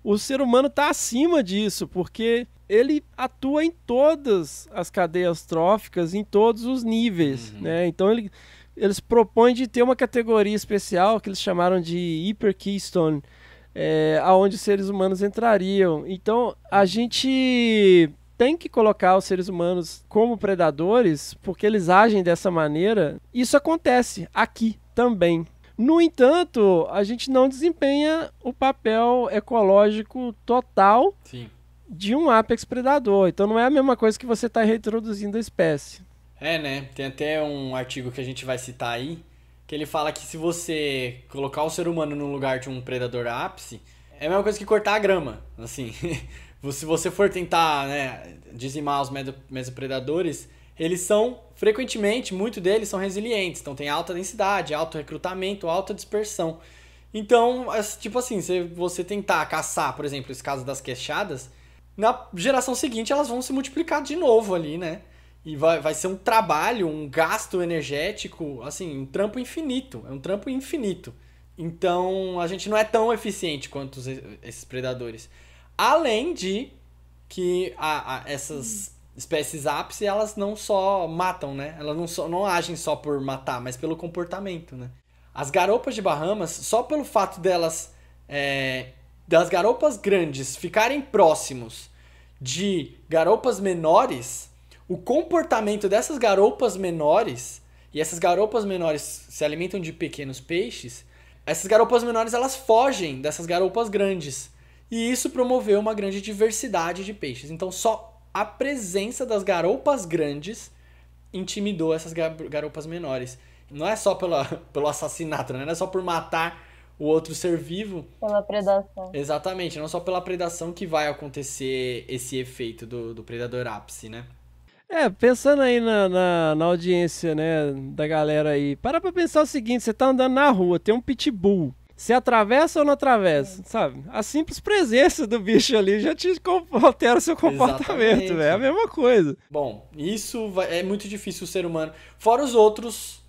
O ser humano está acima disso, porque ele atua em todas as cadeias tróficas, em todos os níveis, uhum. né? Então ele, eles propõem de ter uma categoria especial que eles chamaram de Hyper Keystone, é, aonde os seres humanos entrariam. Então a gente tem que colocar os seres humanos como predadores, porque eles agem dessa maneira. Isso acontece aqui também. No entanto, a gente não desempenha o papel ecológico total Sim. de um apex predador. Então não é a mesma coisa que você está reintroduzindo a espécie. É, né? Tem até um artigo que a gente vai citar aí que ele fala que se você colocar o ser humano no lugar de um predador ápice, é a mesma coisa que cortar a grama. Assim, [laughs] se você for tentar né, dizimar os mesopredadores, eles são, frequentemente, muito deles são resilientes. Então tem alta densidade, alto recrutamento, alta dispersão. Então, tipo assim, se você tentar caçar, por exemplo, esse caso das queixadas, na geração seguinte elas vão se multiplicar de novo ali, né? E vai, vai ser um trabalho, um gasto energético, assim, um trampo infinito. É um trampo infinito. Então a gente não é tão eficiente quanto os, esses predadores. Além de que a, a, essas espécies ápice, elas não só matam, né? Elas não, só, não agem só por matar, mas pelo comportamento, né? As garopas de Bahamas, só pelo fato delas, é, das garopas grandes ficarem próximos de garopas menores, o comportamento dessas garoupas menores, e essas garoupas menores se alimentam de pequenos peixes, essas garoupas menores elas fogem dessas garoupas grandes. E isso promoveu uma grande diversidade de peixes. Então só a presença das garoupas grandes intimidou essas garoupas menores. Não é só pela, [laughs] pelo assassinato, né? não é só por matar o outro ser vivo. Pela predação. Exatamente, não só pela predação que vai acontecer esse efeito do, do predador ápice, né? É, pensando aí na, na, na, audiência, né, da galera aí, para pra pensar o seguinte, você tá andando na rua, tem um pitbull, você atravessa ou não atravessa, é. sabe? A simples presença do bicho ali já te altera o seu comportamento, é a mesma coisa. Bom, isso vai, é muito difícil o ser humano, fora os outros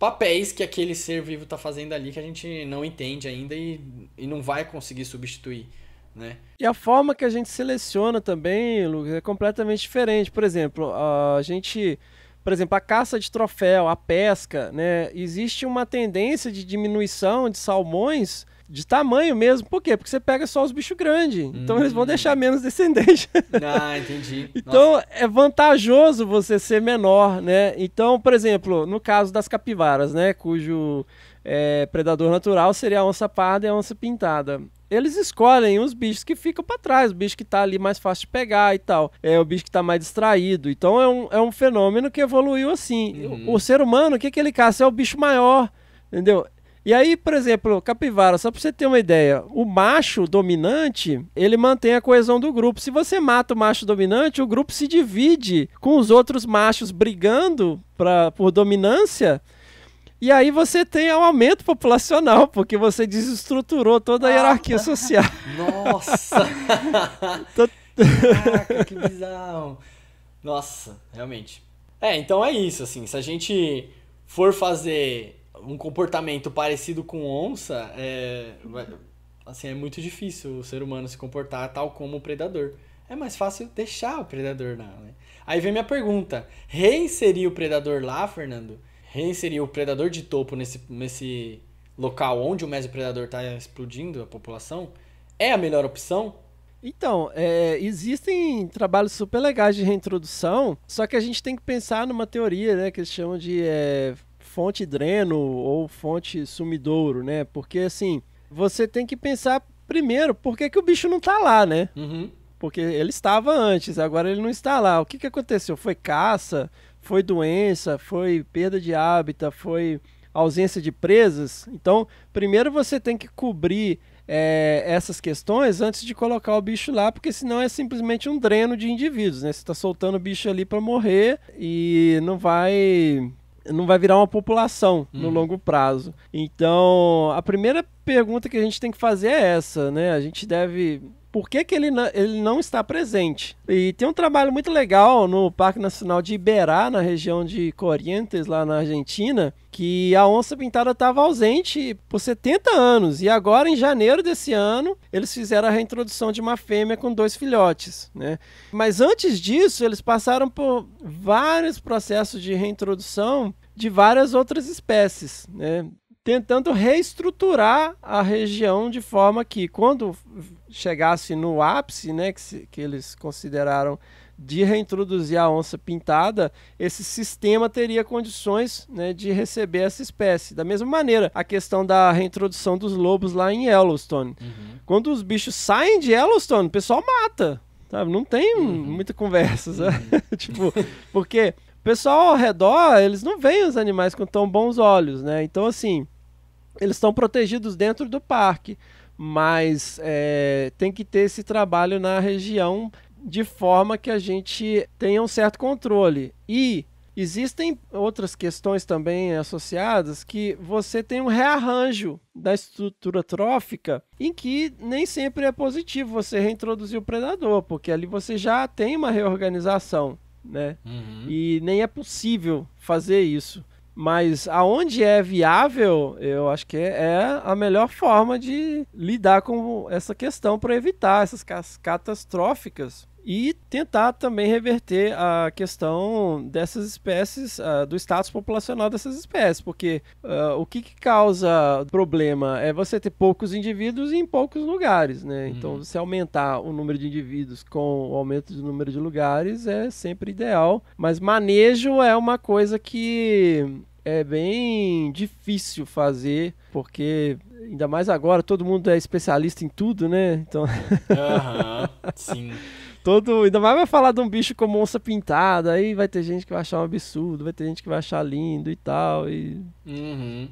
papéis que aquele ser vivo tá fazendo ali que a gente não entende ainda e, e não vai conseguir substituir. Né? E a forma que a gente seleciona também, Lucas, é completamente diferente. Por exemplo, a gente, por exemplo, a caça de troféu, a pesca, né? Existe uma tendência de diminuição de salmões de tamanho mesmo. Por quê? Porque você pega só os bichos grandes. Hum. Então eles vão hum. deixar menos descendente. [laughs] Ah, entendi. [laughs] então Nossa. é vantajoso você ser menor, né? Então, por exemplo, no caso das capivaras, né? Cujo é, predador natural seria a onça parda e a onça pintada eles escolhem os bichos que ficam para trás, o bicho que tá ali mais fácil de pegar e tal. É o bicho que tá mais distraído. Então é um, é um fenômeno que evoluiu assim. Uhum. O, o, ser humano, o que, que ele caça? É o bicho maior, entendeu? E aí, por exemplo, capivara, só para você ter uma ideia, o macho dominante, ele mantém a coesão do grupo. Se você mata o macho dominante, o grupo se divide com os outros machos brigando pra, por dominância e aí você tem um aumento populacional, porque você desestruturou toda a ah, hierarquia tá. social. Nossa! [laughs] [laughs] Caraca, que bizarro! Nossa, realmente. É, então é isso, assim, se a gente for fazer um comportamento parecido com onça, é, assim, é muito difícil o ser humano se comportar tal como o predador. É mais fácil deixar o predador lá, né? Aí vem minha pergunta, reinserir o predador lá, Fernando, reinserir o predador de topo nesse, nesse local onde o mesopredador está explodindo a população, é a melhor opção? Então, é, existem trabalhos super legais de reintrodução, só que a gente tem que pensar numa teoria, né, que eles chamam de é, fonte dreno ou fonte sumidouro, né? Porque assim, você tem que pensar primeiro por que, que o bicho não tá lá, né? Uhum. Porque ele estava antes, agora ele não está lá. O que, que aconteceu? Foi caça? foi doença, foi perda de hábito, foi ausência de presas. Então, primeiro você tem que cobrir é, essas questões antes de colocar o bicho lá, porque senão é simplesmente um dreno de indivíduos, né? Você está soltando o bicho ali para morrer e não vai não vai virar uma população hum. no uhum. longo prazo. Então, a primeira pergunta que a gente tem que fazer é essa, né? A gente deve por que, que ele, ele não está presente. E tem um trabalho muito legal no Parque Nacional de Iberá, na região de Corrientes, lá na Argentina, que a onça pintada estava ausente por 70 anos. E agora, em janeiro desse ano, eles fizeram a reintrodução de uma fêmea com dois filhotes. Né? Mas antes disso, eles passaram por vários processos de reintrodução de várias outras espécies, né? tentando reestruturar a região de forma que, quando chegasse no ápice, né, que, se, que eles consideraram de reintroduzir a onça pintada, esse sistema teria condições né, de receber essa espécie. Da mesma maneira, a questão da reintrodução dos lobos lá em Yellowstone. Uhum. Quando os bichos saem de Yellowstone, o pessoal mata. Sabe? Não tem uhum. muita conversa. Uhum. [laughs] tipo, porque o pessoal ao redor, eles não veem os animais com tão bons olhos, né? Então, assim, eles estão protegidos dentro do parque, mas é, tem que ter esse trabalho na região de forma que a gente tenha um certo controle. E existem outras questões também associadas que você tem um rearranjo da estrutura trófica em que nem sempre é positivo você reintroduzir o predador, porque ali você já tem uma reorganização, né? Uhum. E nem é possível fazer isso. Mas aonde é viável, eu acho que é a melhor forma de lidar com essa questão para evitar essas cascatas catastróficas e tentar também reverter a questão dessas espécies, uh, do status populacional dessas espécies, porque uh, o que, que, causa problema é você ter poucos indivíduos em poucos lugares, né? Uhum. Então, se aumentar o número de indivíduos com o aumento do número de lugares é sempre ideal, mas manejo é uma coisa que é bem difícil fazer, porque ainda mais agora todo mundo é especialista em tudo, né? Então. Aham, uhum, sim. [laughs] Todo, ainda mais vai falar de um bicho como onça pintada, aí vai ter gente que vai achar um absurdo, vai ter gente que vai achar lindo e tal. E... Uhum.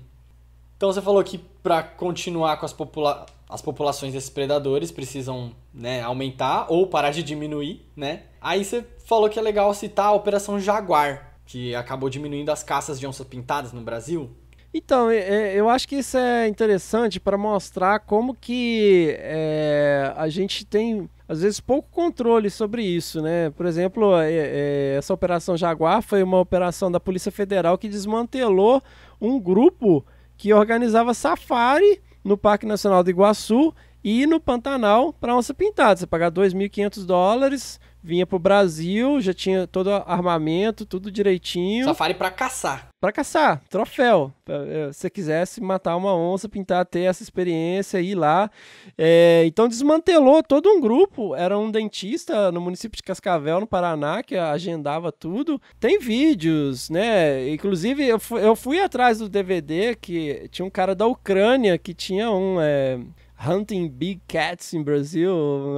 Então você falou que para continuar com as, popula as populações desses predadores precisam né, aumentar ou parar de diminuir, né? Aí você falou que é legal citar a Operação Jaguar, que acabou diminuindo as caças de onças pintadas no Brasil. Então, eu acho que isso é interessante para mostrar como que é, a gente tem, às vezes, pouco controle sobre isso, né? Por exemplo, é, é, essa Operação Jaguar foi uma operação da Polícia Federal que desmantelou um grupo que organizava safari no Parque Nacional do Iguaçu e no Pantanal para onça pintada. Você pagar 2.500 dólares vinha pro Brasil, já tinha todo armamento, tudo direitinho. Safari para caçar. Para caçar, troféu. É, se você quisesse matar uma onça, pintar, ter essa experiência, ir lá. É, então desmantelou todo um grupo. Era um dentista no município de Cascavel, no Paraná, que agendava tudo. Tem vídeos, né? Inclusive, eu fui, eu fui atrás do DVD que tinha um cara da Ucrânia que tinha um. É Hunting Big Cats em Brasil,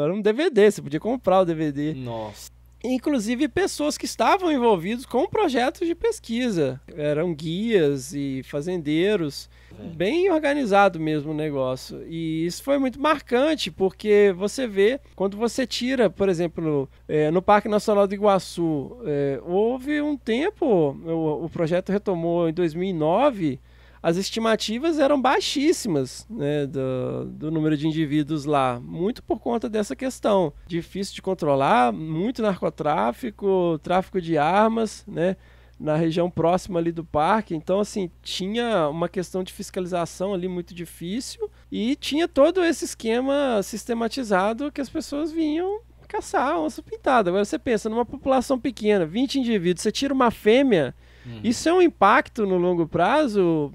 era um DVD, você podia comprar o DVD. Nossa. Inclusive pessoas que estavam envolvidos com projetos de pesquisa. Eram guias e fazendeiros. É. Bem organizado mesmo o negócio. E isso foi muito marcante, porque você vê, quando você tira, por exemplo, é, no Parque Nacional do Iguaçu, é, houve um tempo, o, o projeto retomou em 2009 as estimativas eram baixíssimas né, do, do, número de indivíduos lá, muito por conta dessa questão. Difícil de controlar, muito narcotráfico, tráfico de armas, né? Na região próxima ali do parque, então, assim, tinha uma questão de fiscalização ali muito difícil e tinha todo esse esquema sistematizado que as pessoas vinham caçar onça pintada. Agora você pensa numa população pequena, 20 indivíduos, você tira uma fêmea, Uhum. Isso é um impacto no longo prazo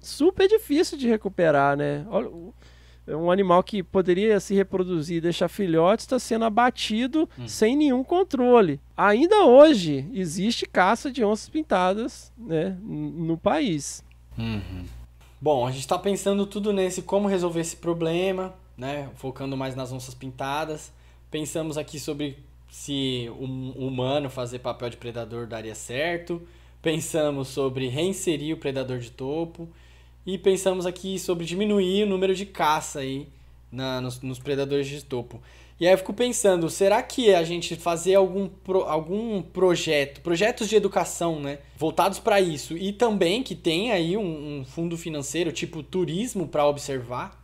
super difícil de recuperar, né? Olha, é um animal que poderia se reproduzir e deixar filhotes está sendo abatido hum. sem nenhum controle. Ainda hoje existe caça de onças pintadas né, no país. Uhum. Bom, a gente está pensando tudo nesse como resolver esse problema, né? Focando mais nas onças pintadas. Pensamos aqui sobre se o um humano fazer papel de predador daria certo pensamos sobre reinserir o predador de topo e pensamos aqui sobre diminuir o número de caça aí na, nos, nos predadores de topo. E aí eu fico pensando, será que a gente fazer algum, pro, algum projeto, projetos de educação, né, voltados para isso e também que tenha aí um, um fundo financeiro tipo turismo para observar,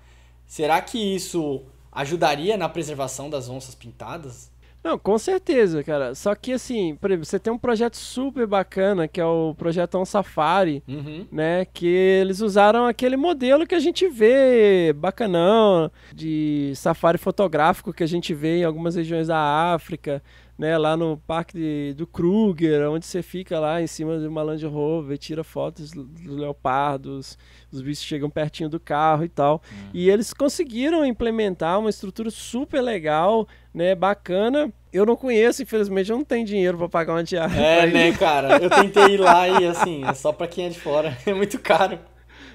será que isso ajudaria na preservação das onças pintadas? Não, com certeza, cara. Só que assim, por exemplo, você tem um projeto super bacana que é o projeto On Safari, uhum. né? Que eles usaram aquele modelo que a gente vê bacanão de safari fotográfico que a gente vê em algumas regiões da África né, lá no parque de, do Kruger, onde você fica lá em cima de uma Land Rover, tira fotos dos leopardos, os bichos chegam pertinho do carro e tal. Uhum. E eles conseguiram implementar uma estrutura super legal, né, bacana. Eu não conheço, infelizmente, eu não tenho dinheiro para pagar uma diária. É, né, cara? Eu tentei ir lá e assim, é só para quem é de fora, [laughs] é muito caro.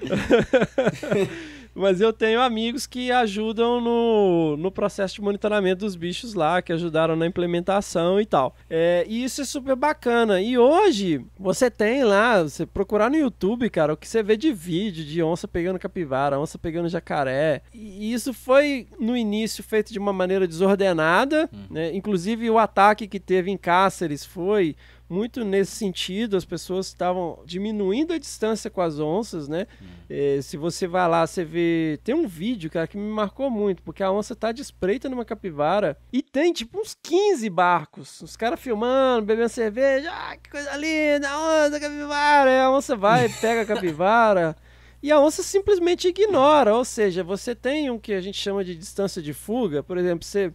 [laughs] Mas eu tenho amigos que ajudam no, no processo de monitoramento dos bichos lá, que ajudaram na implementação e tal. É, e isso é super bacana. E hoje você tem lá, você procurar no YouTube, cara, o que você vê de vídeo de onça pegando capivara, onça pegando jacaré. E isso foi no início feito de uma maneira desordenada, hum. né? Inclusive o ataque que teve em Cáceres foi muito nesse sentido, as pessoas estavam diminuindo a distância com as onças, né? Hum. É, se você vai lá, você vê. Tem um vídeo, cara, que me marcou muito, porque a onça tá despreita numa capivara e tem tipo uns 15 barcos. Os caras filmando, bebendo cerveja, ah, que coisa linda, a onça, a capivara. Aí a onça vai, [laughs] pega a capivara. e a onça simplesmente ignora, ou seja, você tem um que a gente chama de distância de fuga, por exemplo, você,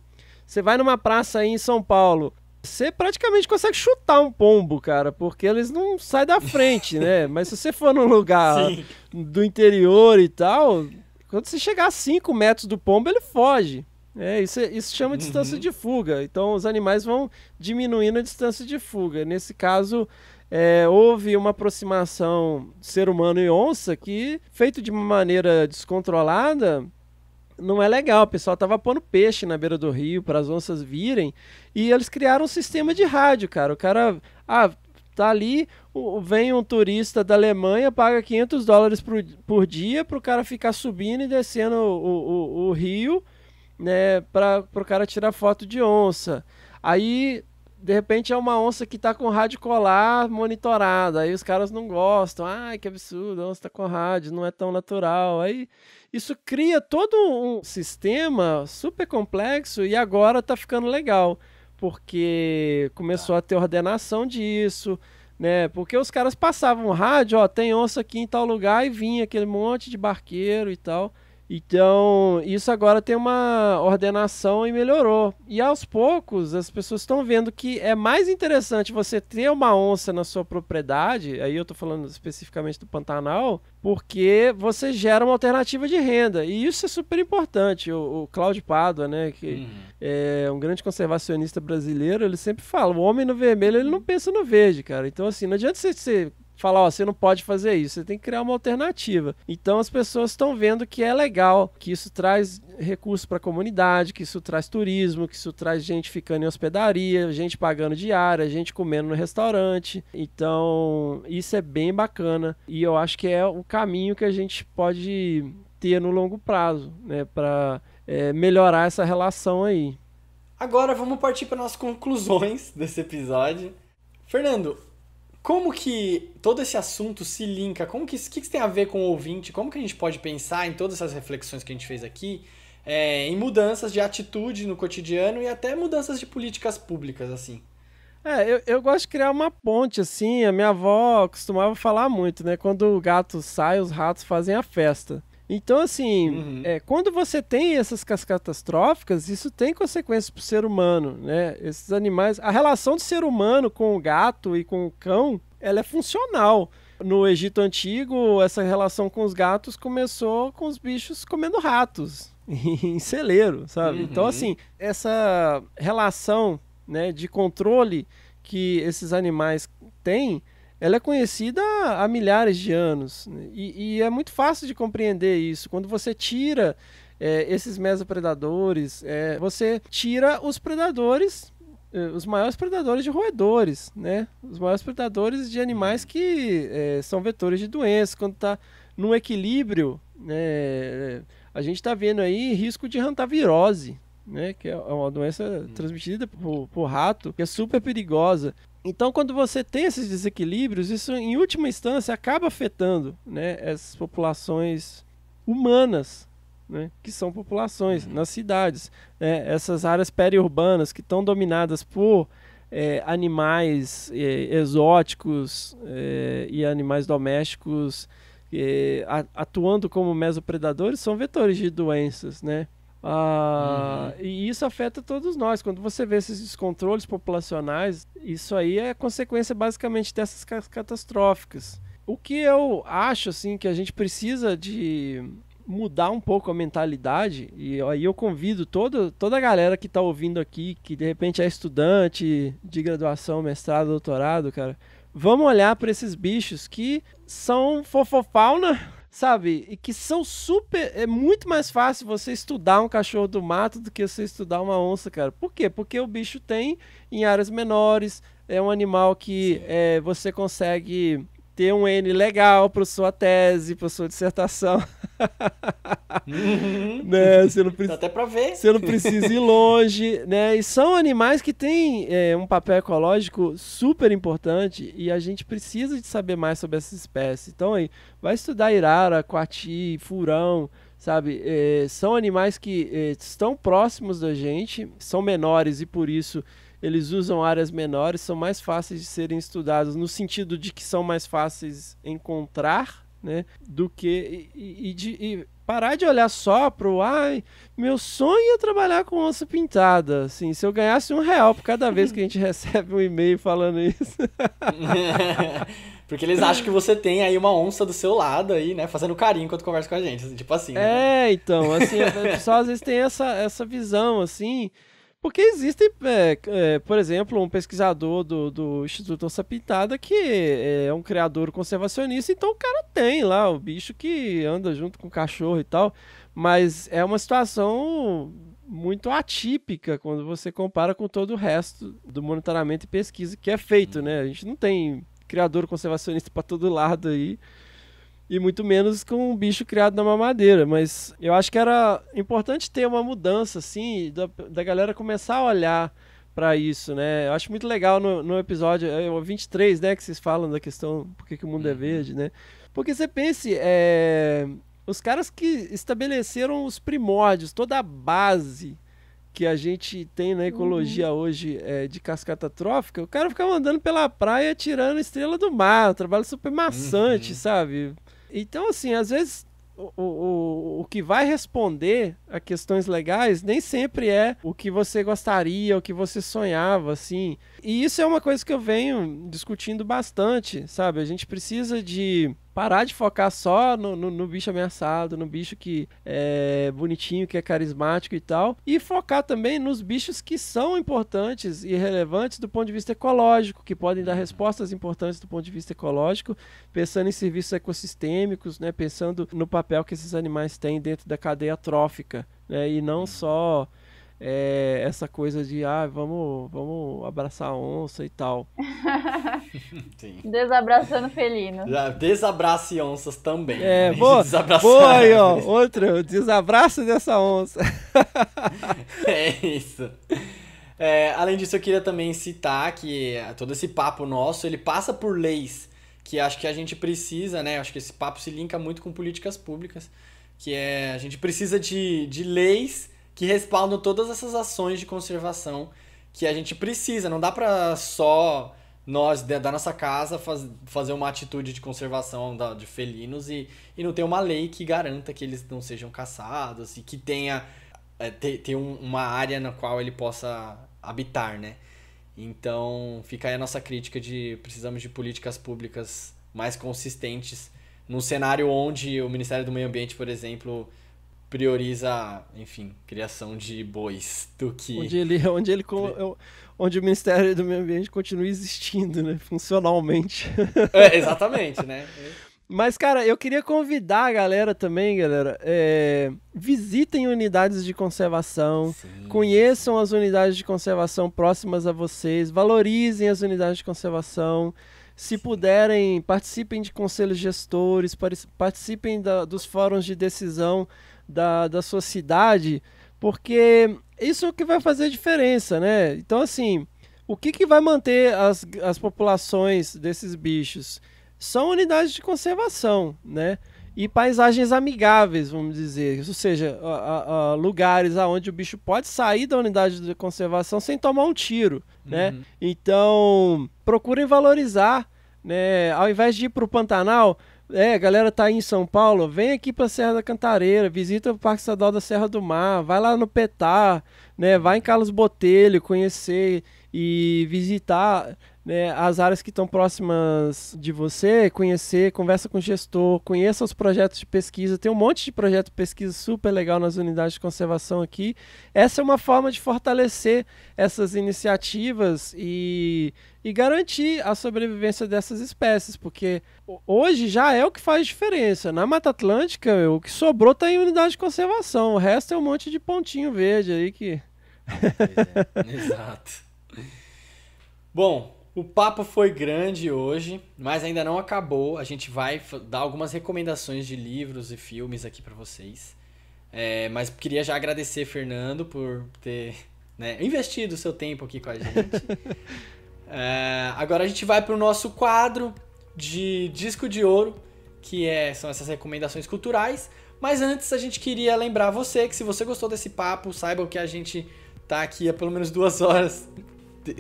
você vai numa praça aí em São Paulo, você praticamente consegue chutar um pombo, cara, porque eles não saem da frente, [laughs] né? Mas se você for num lugar Sim. do interior e tal, quando você chegar a 5 metros do pombo, ele foge. É, isso, isso chama uhum. distância de fuga. Então os animais vão diminuindo a distância de fuga. Nesse caso, é, houve uma aproximação ser humano e onça que, feito de uma maneira descontrolada, não é legal. O pessoal tava pondo peixe na beira do rio para as onças virem. E eles criaram um sistema de rádio, cara. O cara, ah, tá ali, vem um turista da Alemanha, paga 500 dólares por, por dia para o cara ficar subindo e descendo o, o, o rio, né, para o cara tirar foto de onça. Aí, de repente, é uma onça que tá com rádio colar monitorada, aí os caras não gostam, ai, que absurdo, a onça tá com rádio, não é tão natural, aí isso cria todo um sistema super complexo e agora está ficando legal, porque começou a ter ordenação disso, né? Porque os caras passavam rádio, ó, tem onça aqui em tal lugar e vinha aquele monte de barqueiro e tal. Então, isso agora tem uma ordenação e melhorou. E aos poucos, as pessoas estão vendo que é mais interessante você ter uma onça na sua propriedade, aí eu estou falando especificamente do Pantanal, porque você gera uma alternativa de renda. E isso é super importante. O, o Cláudio né, que uhum. é um grande conservacionista brasileiro, ele sempre fala, o homem no vermelho, ele não pensa no verde, cara. Então, assim, não adianta você, você falar, ó, você não pode fazer isso, você tem que criar uma alternativa. Então as pessoas estão vendo que é legal, que isso traz recursos para a comunidade, que isso traz turismo, que isso traz gente ficando em hospedaria, gente pagando diária, gente comendo no restaurante. Então, isso é bem bacana e eu acho que é o caminho que a gente pode ter no longo prazo, né, para é, melhorar essa relação aí. Agora vamos partir para as conclusões [laughs] desse episódio. Fernando, como que todo esse assunto se linka? Como que, que, que tem a ver com o ouvinte? Como que a gente pode pensar em todas essas reflexões que a gente fez aqui é, em mudanças de atitude no cotidiano e até mudanças de políticas públicas, assim? É, eu, eu gosto de criar uma ponte, assim. A minha avó costumava falar muito, né? Quando o gato sai, os ratos fazem a festa. Então, assim, uhum. é, quando você tem essas cascatas tróficas, isso tem consequências para o ser humano, né? Esses animais. A relação do ser humano com o gato e com o cão ela é funcional. No Egito Antigo, essa relação com os gatos começou com os bichos comendo ratos [laughs] em celeiro, sabe? Então, uhum. Então, assim, essa relação né, de controle que esses animais têm ela é conhecida há milhares de anos. Né? E, e, é muito fácil de compreender isso. Quando você tira é, esses mesopredadores, é, você tira os predadores é, os maiores predadores de roedores, né? Os maiores predadores de animais que é, são vetores de doenças. Quando está num equilíbrio, né? a gente está vendo aí risco de hantavirose, né? Que é, é uma doença uhum. transmitida por, por rato, que é super perigosa. Então, quando você tem esses desequilíbrios, isso em última instância acaba afetando né, essas populações humanas, né, que são populações uhum. nas cidades. Né, essas áreas periurbanas que estão dominadas por é, animais é, exóticos é, e animais domésticos atuando como mesopredadores são vetores de doenças, né? Ah, uhum. E isso afeta todos nós. Quando você vê esses descontroles populacionais, isso aí é consequência basicamente dessas catastróficas. O que eu acho assim que a gente precisa de mudar um pouco a mentalidade, e aí eu convido todo, toda a galera que está ouvindo aqui, que de repente é estudante de graduação, mestrado, doutorado, cara, vamos olhar para esses bichos que são fofofauna sabe? E que são super. É muito mais fácil você estudar um cachorro do mato do que você estudar uma onça, cara. Por quê? Porque o bicho tem em áreas menores, é um animal que é, você consegue ter um N legal para sua tese, para sua dissertação. Uhum. [laughs] né? você não precisa, Dá até para ver. Você não precisa ir longe, [laughs] né? E são animais que têm é, um papel ecológico super importante e a gente precisa de saber mais sobre essas espécies. Então aí, vai estudar irara, coati, furão, sabe? É, são animais que é, estão próximos da gente, são menores e por isso eles usam áreas menores, são mais fáceis de serem estudados no sentido de que são mais fáceis encontrar, né? Do que e, e de e parar de olhar só pro ai, meu sonho é trabalhar com onça pintada. Assim, se eu ganhasse um real por cada vez que a gente [laughs] recebe um e-mail falando isso. [laughs] Porque eles acham que você tem aí uma onça do seu lado aí, né? Fazendo carinho enquanto conversa com a gente. Assim, tipo assim. Né? É, né? então, assim, o pessoal às vezes tem essa, essa visão, assim. Porque existe, é, é, por exemplo, um pesquisador do, do Instituto Onça Pintada que é, é um criador conservacionista, então o cara tem lá o bicho que anda junto com o cachorro e tal, mas é uma situação muito atípica quando você compara com todo o resto do monitoramento e pesquisa que é feito, né? A gente não tem criador conservacionista para todo lado aí e muito menos com um bicho criado na mamadeira. Mas eu acho que era importante ter uma mudança, assim, da, da galera começar a olhar para isso, né? Eu acho muito legal no, no episódio é, 23, né, que vocês falam da questão por que, que o mundo é uhum. verde, né? Porque você pense, é, os caras que estabeleceram os primórdios, toda a base que a gente tem na ecologia uhum. hoje é, de cascata trófica, o cara ficava andando pela praia tirando estrela do mar, um trabalho super maçante, uhum. sabe? Então, assim, às vezes o, o, o que vai responder a questões legais nem sempre é o que você gostaria, o que você sonhava, assim. E isso é uma coisa que eu venho discutindo bastante, sabe? A gente precisa de parar de focar só no, no, no bicho ameaçado, no bicho que é bonitinho, que é carismático e tal, e focar também nos bichos que são importantes e relevantes do ponto de vista ecológico, que podem dar uhum. respostas importantes do ponto de vista ecológico, pensando em serviços ecossistêmicos, né, pensando no papel que esses animais têm dentro da cadeia trófica, né, e não uhum. só é, essa coisa de ah, vamos, vamos abraçar a onça e tal. [laughs] Desabraçando felino. Desabrace onças também. É, né? boa, boa aí, ó. outro desabraço dessa onça. [laughs] é isso. É, além disso, eu queria também citar que todo esse papo nosso, ele passa por leis que acho que a gente precisa, né? Acho que esse papo se linka muito com políticas públicas, que é a gente precisa de, de leis que respaldam todas essas ações de conservação que a gente precisa. Não dá para só nós, da nossa casa, faz, fazer uma atitude de conservação da, de felinos e, e não ter uma lei que garanta que eles não sejam caçados e que tenha é, ter, ter um, uma área na qual ele possa habitar, né? Então fica aí a nossa crítica de precisamos de políticas públicas mais consistentes num cenário onde o Ministério do Meio Ambiente, por exemplo, prioriza, enfim, criação de bois do que. Onde ele, onde ele onde o Ministério do Meio Ambiente continua existindo, né? Funcionalmente. É, exatamente, né? [laughs] Mas, cara, eu queria convidar a galera também, galera. É, visitem unidades de conservação, Sim. conheçam as unidades de conservação próximas a vocês, valorizem as unidades de conservação. Se Sim. puderem, participem de conselhos gestores, participem da, dos fóruns de decisão da, da sua cidade, porque isso é o que vai fazer a diferença, né? Então, assim, o que, que vai manter as, as populações desses bichos? São unidades de conservação, né? E paisagens amigáveis, vamos dizer, ou seja, a, a, lugares aonde o bicho pode sair da unidade de conservação sem tomar um tiro, né? uhum. né? Então, procurem valorizar, né? Ao invés de ir para o Pantanal, é, galera tá aí em São Paulo, vem aqui pra Serra da Cantareira, visita o Parque Estadual da Serra do Mar, vai lá no Petar, né? Vai em Carlos Botelho conhecer e visitar né, as áreas que estão próximas de você, conhecer, conversa com o gestor, conheça os projetos de pesquisa. Tem um monte de projeto de pesquisa super legal nas unidades de conservação aqui. Essa é uma forma de fortalecer essas iniciativas e, e garantir a sobrevivência dessas espécies, porque hoje já é o que faz diferença. Na Mata Atlântica, o que sobrou está em unidade de conservação, o resto é um monte de pontinho verde aí que. É, [laughs] exato. Bom, o papo foi grande hoje, mas ainda não acabou. A gente vai dar algumas recomendações de livros e filmes aqui para vocês. É, mas queria já agradecer, Fernando, por ter né, investido o seu tempo aqui com a gente. [laughs] é, agora a gente vai para o nosso quadro de disco de ouro, que é, são essas recomendações culturais. Mas antes a gente queria lembrar você que se você gostou desse papo, saiba que a gente tá aqui há pelo menos duas horas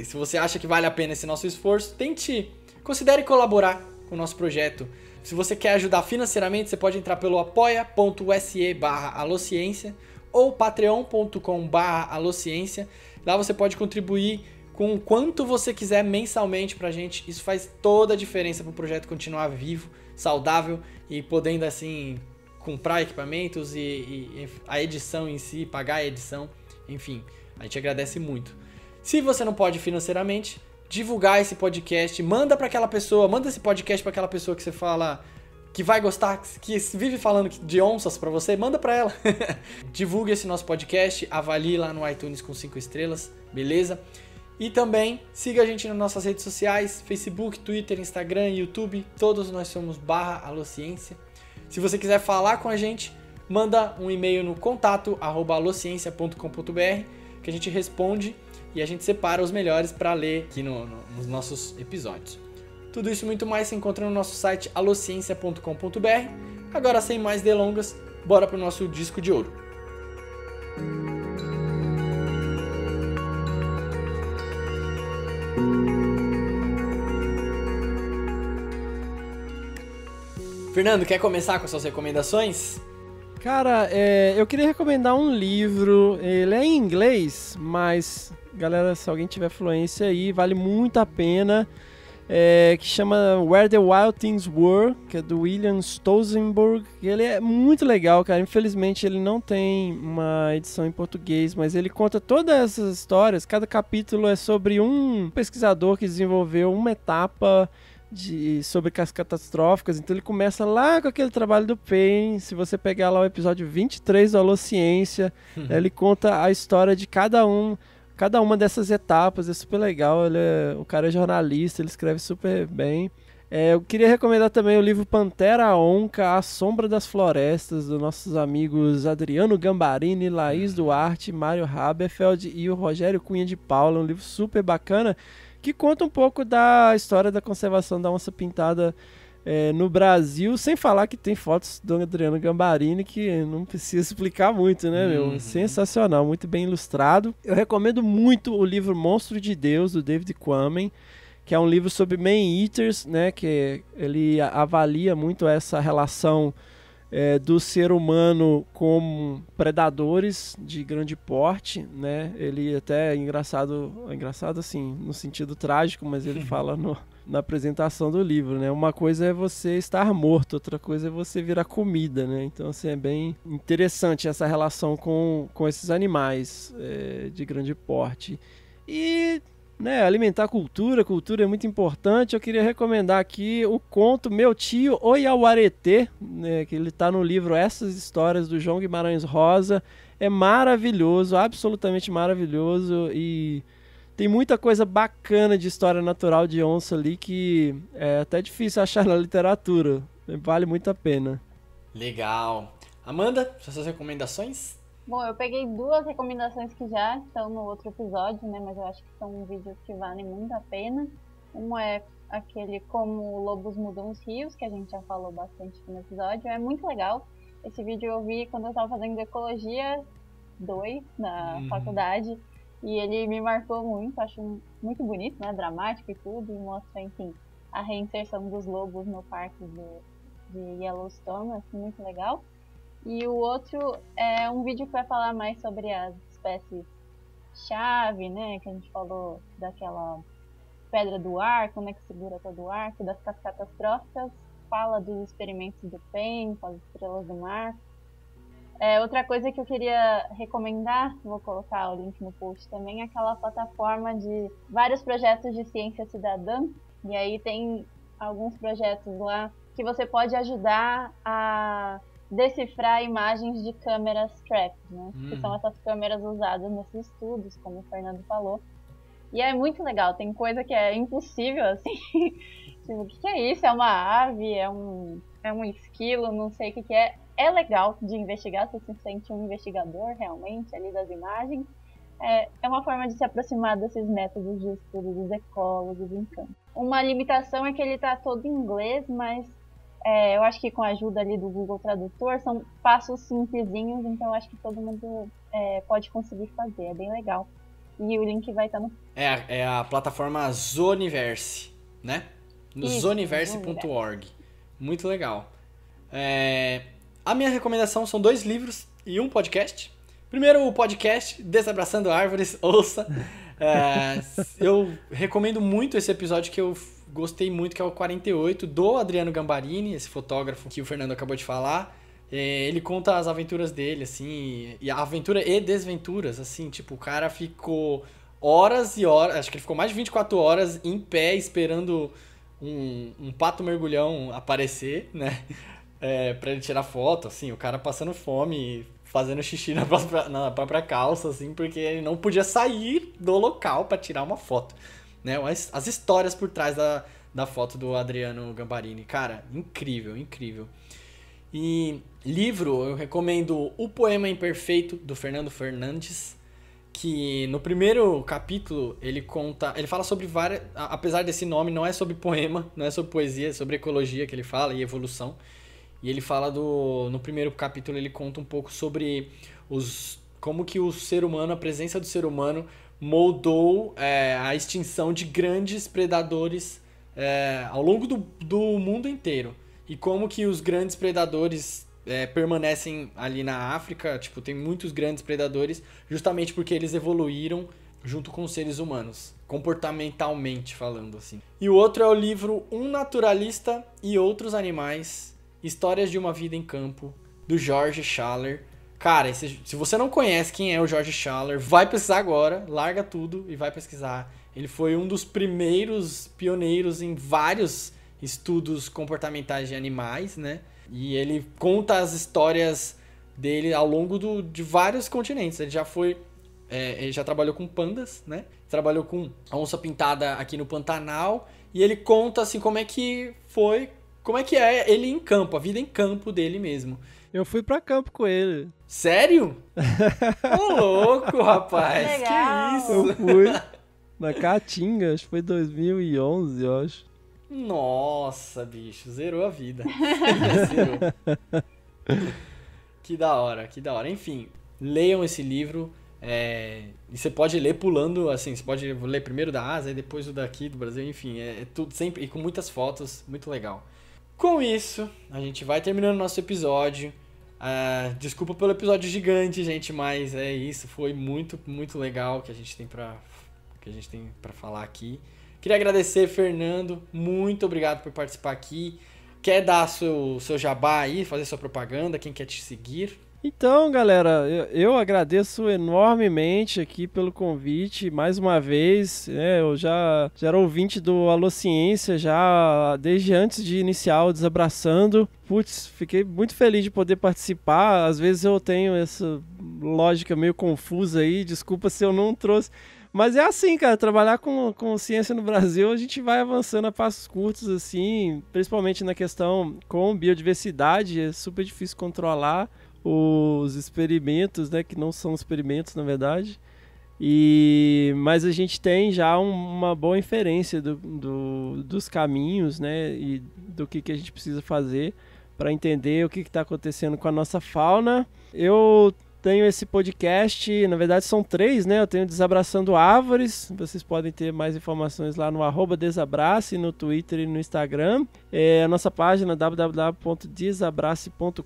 se você acha que vale a pena esse nosso esforço, tente, considere colaborar com o nosso projeto. Se você quer ajudar financeiramente, você pode entrar pelo apoia.se barra alociência ou patreon.com barra alociência. Lá você pode contribuir com o quanto você quiser mensalmente pra gente. Isso faz toda a diferença pro projeto continuar vivo, saudável e podendo assim comprar equipamentos e, e, e a edição em si, pagar a edição, enfim. A gente agradece muito. Se você não pode financeiramente, divulgar esse podcast, manda para aquela pessoa, manda esse podcast para aquela pessoa que você fala que vai gostar, que vive falando de onças para você, manda para ela. [laughs] Divulgue esse nosso podcast, avalie lá no iTunes com 5 estrelas, beleza? E também siga a gente nas nossas redes sociais, Facebook, Twitter, Instagram, YouTube, todos nós somos barra Alociência. Se você quiser falar com a gente, manda um e-mail no contato que a gente responde e a gente separa os melhores para ler aqui no, no, nos nossos episódios. Tudo isso e muito mais se encontra no nosso site alociencia.com.br. Agora, sem mais delongas, bora pro nosso disco de ouro. Fernando, quer começar com suas recomendações? Cara, é, eu queria recomendar um livro. Ele é em inglês, mas, galera, se alguém tiver fluência aí, vale muito a pena. É, que chama Where the Wild Things Were, que é do William Stolzenberg. Ele é muito legal, cara. Infelizmente ele não tem uma edição em português, mas ele conta todas essas histórias. Cada capítulo é sobre um pesquisador que desenvolveu uma etapa de, sobre as catastróficas. Então ele começa lá com aquele trabalho do Payne. Se você pegar lá o episódio 23 do Alô Ciência, uhum. ele conta a história de cada um, cada uma dessas etapas. É super legal. Ele é, o cara é jornalista, ele escreve super bem. É, eu queria recomendar também o livro Pantera Onca, A Sombra das Florestas, dos nossos amigos Adriano Gambarini, Laís uhum. Duarte, Mário Haberfeld e o Rogério Cunha de Paula. Um livro super bacana que conta um pouco da história da conservação da onça pintada é, no Brasil, sem falar que tem fotos do Adriano Gambarini que não precisa explicar muito, né, meu? Uhum. Sensacional, muito bem ilustrado. Eu recomendo muito o livro Monstro de Deus, do David Quammen, que é um livro sobre man eaters, né, que ele avalia muito essa relação é, do ser humano como predadores de grande porte, né? Ele até é engraçado, é engraçado assim, no sentido trágico, mas ele [laughs] fala no, na apresentação do livro, né? Uma coisa é você estar morto, outra coisa é você virar comida, né? Então, assim, é bem interessante essa relação com, com esses animais é, de grande porte. E né, alimentar a cultura, cultura é muito importante. Eu queria recomendar aqui o conto Meu Tio Oiauaretê, né, que ele está no livro Essas Histórias do João Guimarães Rosa. É maravilhoso, absolutamente maravilhoso e tem muita coisa bacana de história natural de onça ali que é até difícil achar na literatura. Né, vale muito a pena. Legal. Amanda, suas recomendações? Bom, eu peguei duas recomendações que já estão no outro episódio, né? Mas eu acho que são vídeos que valem muito a pena. Um é aquele Como Lobos Mudam os Rios, que a gente já falou bastante no episódio. É muito legal. Esse vídeo eu vi quando eu estava fazendo Ecologia 2 na uhum. faculdade. E ele me marcou muito, acho muito bonito, né? Dramático e tudo. E mostra, enfim, a reinserção dos lobos no parque de, de Yellowstone, assim, muito legal. E o outro é um vídeo que vai falar mais sobre as espécies chave, né? Que a gente falou daquela pedra do arco, né? Que segura todo o arco, das cascatas tróficas, fala dos experimentos do PEN, com as estrelas do mar. É, outra coisa que eu queria recomendar, vou colocar o link no post também, é aquela plataforma de vários projetos de ciência cidadã. E aí tem alguns projetos lá que você pode ajudar a decifrar imagens de câmeras trap, né? Hum. Que são essas câmeras usadas nesses estudos, como o Fernando falou. E é muito legal, tem coisa que é impossível, [laughs] assim. tipo, o que, é isso? É uma ave? É um, é um esquilo? Não sei o que, que é. É legal de investigar, você se sente um investigador realmente ali das imagens. É, é uma forma de se aproximar desses métodos de estudo dos ecólogos em campo. Então. Uma limitação é que ele está todo em inglês, mas é, eu acho que com a ajuda ali do Google Tradutor, são passos simplesinhos, então acho que todo mundo é, pode conseguir fazer, é bem legal. E o link vai estar tá no. É, a, é a plataforma Zoniverse, né? zoniverse.org. Muito legal. É... A minha recomendação são dois livros e um podcast. Primeiro, o podcast Desabraçando Árvores, [laughs] ouça. É... eu recomendo muito esse episódio que eu gostei muito, que é o 48, do Adriano Gambarini, esse fotógrafo que o Fernando acabou de falar. É, ele conta as aventuras dele, assim, e aventura e desventuras, assim, tipo, o cara ficou horas e horas, acho que ele ficou mais de 24 horas em pé esperando um, um pato mergulhão aparecer, né? É, pra ele tirar foto, assim, o cara passando fome, fazendo xixi na própria, na própria calça, assim, porque ele não podia sair do local para tirar uma foto né? As, as histórias por trás da, da foto do Adriano Gambarini. Cara, incrível, incrível. E livro, eu recomendo O Poema Imperfeito, do Fernando Fernandes, que no primeiro capítulo ele conta, ele fala sobre várias, apesar desse nome, não é sobre poema, não é sobre poesia, é sobre ecologia que ele fala e evolução. E ele fala do, no primeiro capítulo ele conta um pouco sobre os como que o ser humano, a presença do ser humano moldou é, a extinção de grandes predadores é, ao longo do, do mundo inteiro. E como que os grandes predadores é, permanecem ali na África, tipo, tem muitos grandes predadores, justamente porque eles evoluíram junto com os seres humanos, comportamentalmente falando assim. E o outro é o livro Um Naturalista e Outros Animais, Histórias de uma Vida em Campo, do George Schaller. Cara, se, se você não conhece quem é o George Schaller, vai pesquisar agora, larga tudo e vai pesquisar. Ele foi um dos primeiros pioneiros em vários estudos comportamentais de animais, né? E ele conta as histórias dele ao longo do, de vários continentes. Ele já foi. É, ele já trabalhou com pandas, né? Trabalhou com a onça pintada aqui no Pantanal. E ele conta assim como é que foi como é que é ele em campo, a vida em campo dele mesmo. Eu fui pra campo com ele. Sério? [laughs] Ô louco, rapaz. Que, que isso? Eu fui na Caatinga, acho que foi 2011, eu acho. Nossa, bicho, zerou a vida. [laughs] zerou. que da hora, que da hora. Enfim, leiam esse livro. É... e você pode ler pulando, assim, você pode ler primeiro da Asa e depois o daqui do Brasil, enfim, é, é tudo sempre e com muitas fotos, muito legal. Com isso, a gente vai terminando nosso episódio. Uh, desculpa pelo episódio gigante, gente, mas é isso. Foi muito, muito legal que a gente tem para que a gente tem para falar aqui. Queria agradecer, Fernando. Muito obrigado por participar aqui. Quer dar seu, seu jabá aí, fazer sua propaganda, quem quer te seguir? Então, galera, eu, eu, agradeço enormemente aqui pelo convite, mais uma vez. Né, eu já, já era ouvinte do Alô Ciência, já desde antes de iniciar o Desabraçando. Putz, fiquei muito feliz de poder participar. Às vezes eu tenho essa lógica meio confusa aí, desculpa se eu não trouxe. Mas é assim, cara, trabalhar com, com ciência no Brasil, a gente vai avançando a passos curtos, assim, principalmente na questão com biodiversidade, é super difícil controlar os experimentos, né, que não são experimentos na verdade, e mas a gente tem já uma boa inferência do, do, dos caminhos, né, e do que, que a gente precisa fazer para entender o que está acontecendo com a nossa fauna. Eu tenho esse podcast, na verdade são três, né? Eu tenho Desabraçando Árvores, vocês podem ter mais informações lá no arroba Desabrace, no Twitter e no Instagram. É a nossa página www.desabrace.com.br.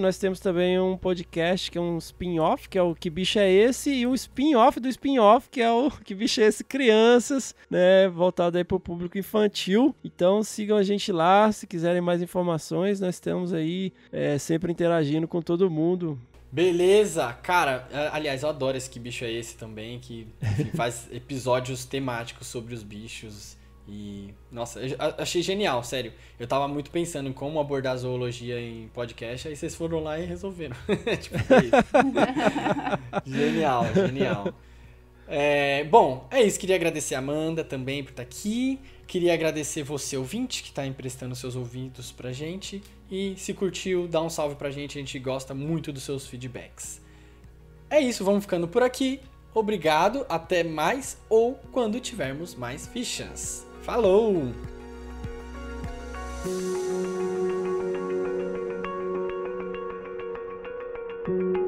Nós temos também um podcast que é um spin-off, que é o Que Bicho É Esse? E um spin-off do spin-off, que é o [laughs] Que Bicho É Esse? Crianças, né? Voltado aí para o público infantil. Então sigam a gente lá, se quiserem mais informações, nós estamos aí é, sempre interagindo com todo mundo. Beleza, cara. Aliás, eu adoro esse que bicho é esse também, que enfim, [laughs] faz episódios temáticos sobre os bichos. E, nossa, achei genial, sério. Eu tava muito pensando em como abordar a zoologia em podcast, aí vocês foram lá e resolveram. [laughs] tipo, é isso. [laughs] genial, genial. É, bom, é isso. Queria agradecer a Amanda também por estar tá aqui. Queria agradecer você, ouvinte, que está emprestando seus ouvidos para gente. E se curtiu, dá um salve a gente, a gente gosta muito dos seus feedbacks. É isso, vamos ficando por aqui. Obrigado, até mais ou quando tivermos mais fichas. Falou! thank you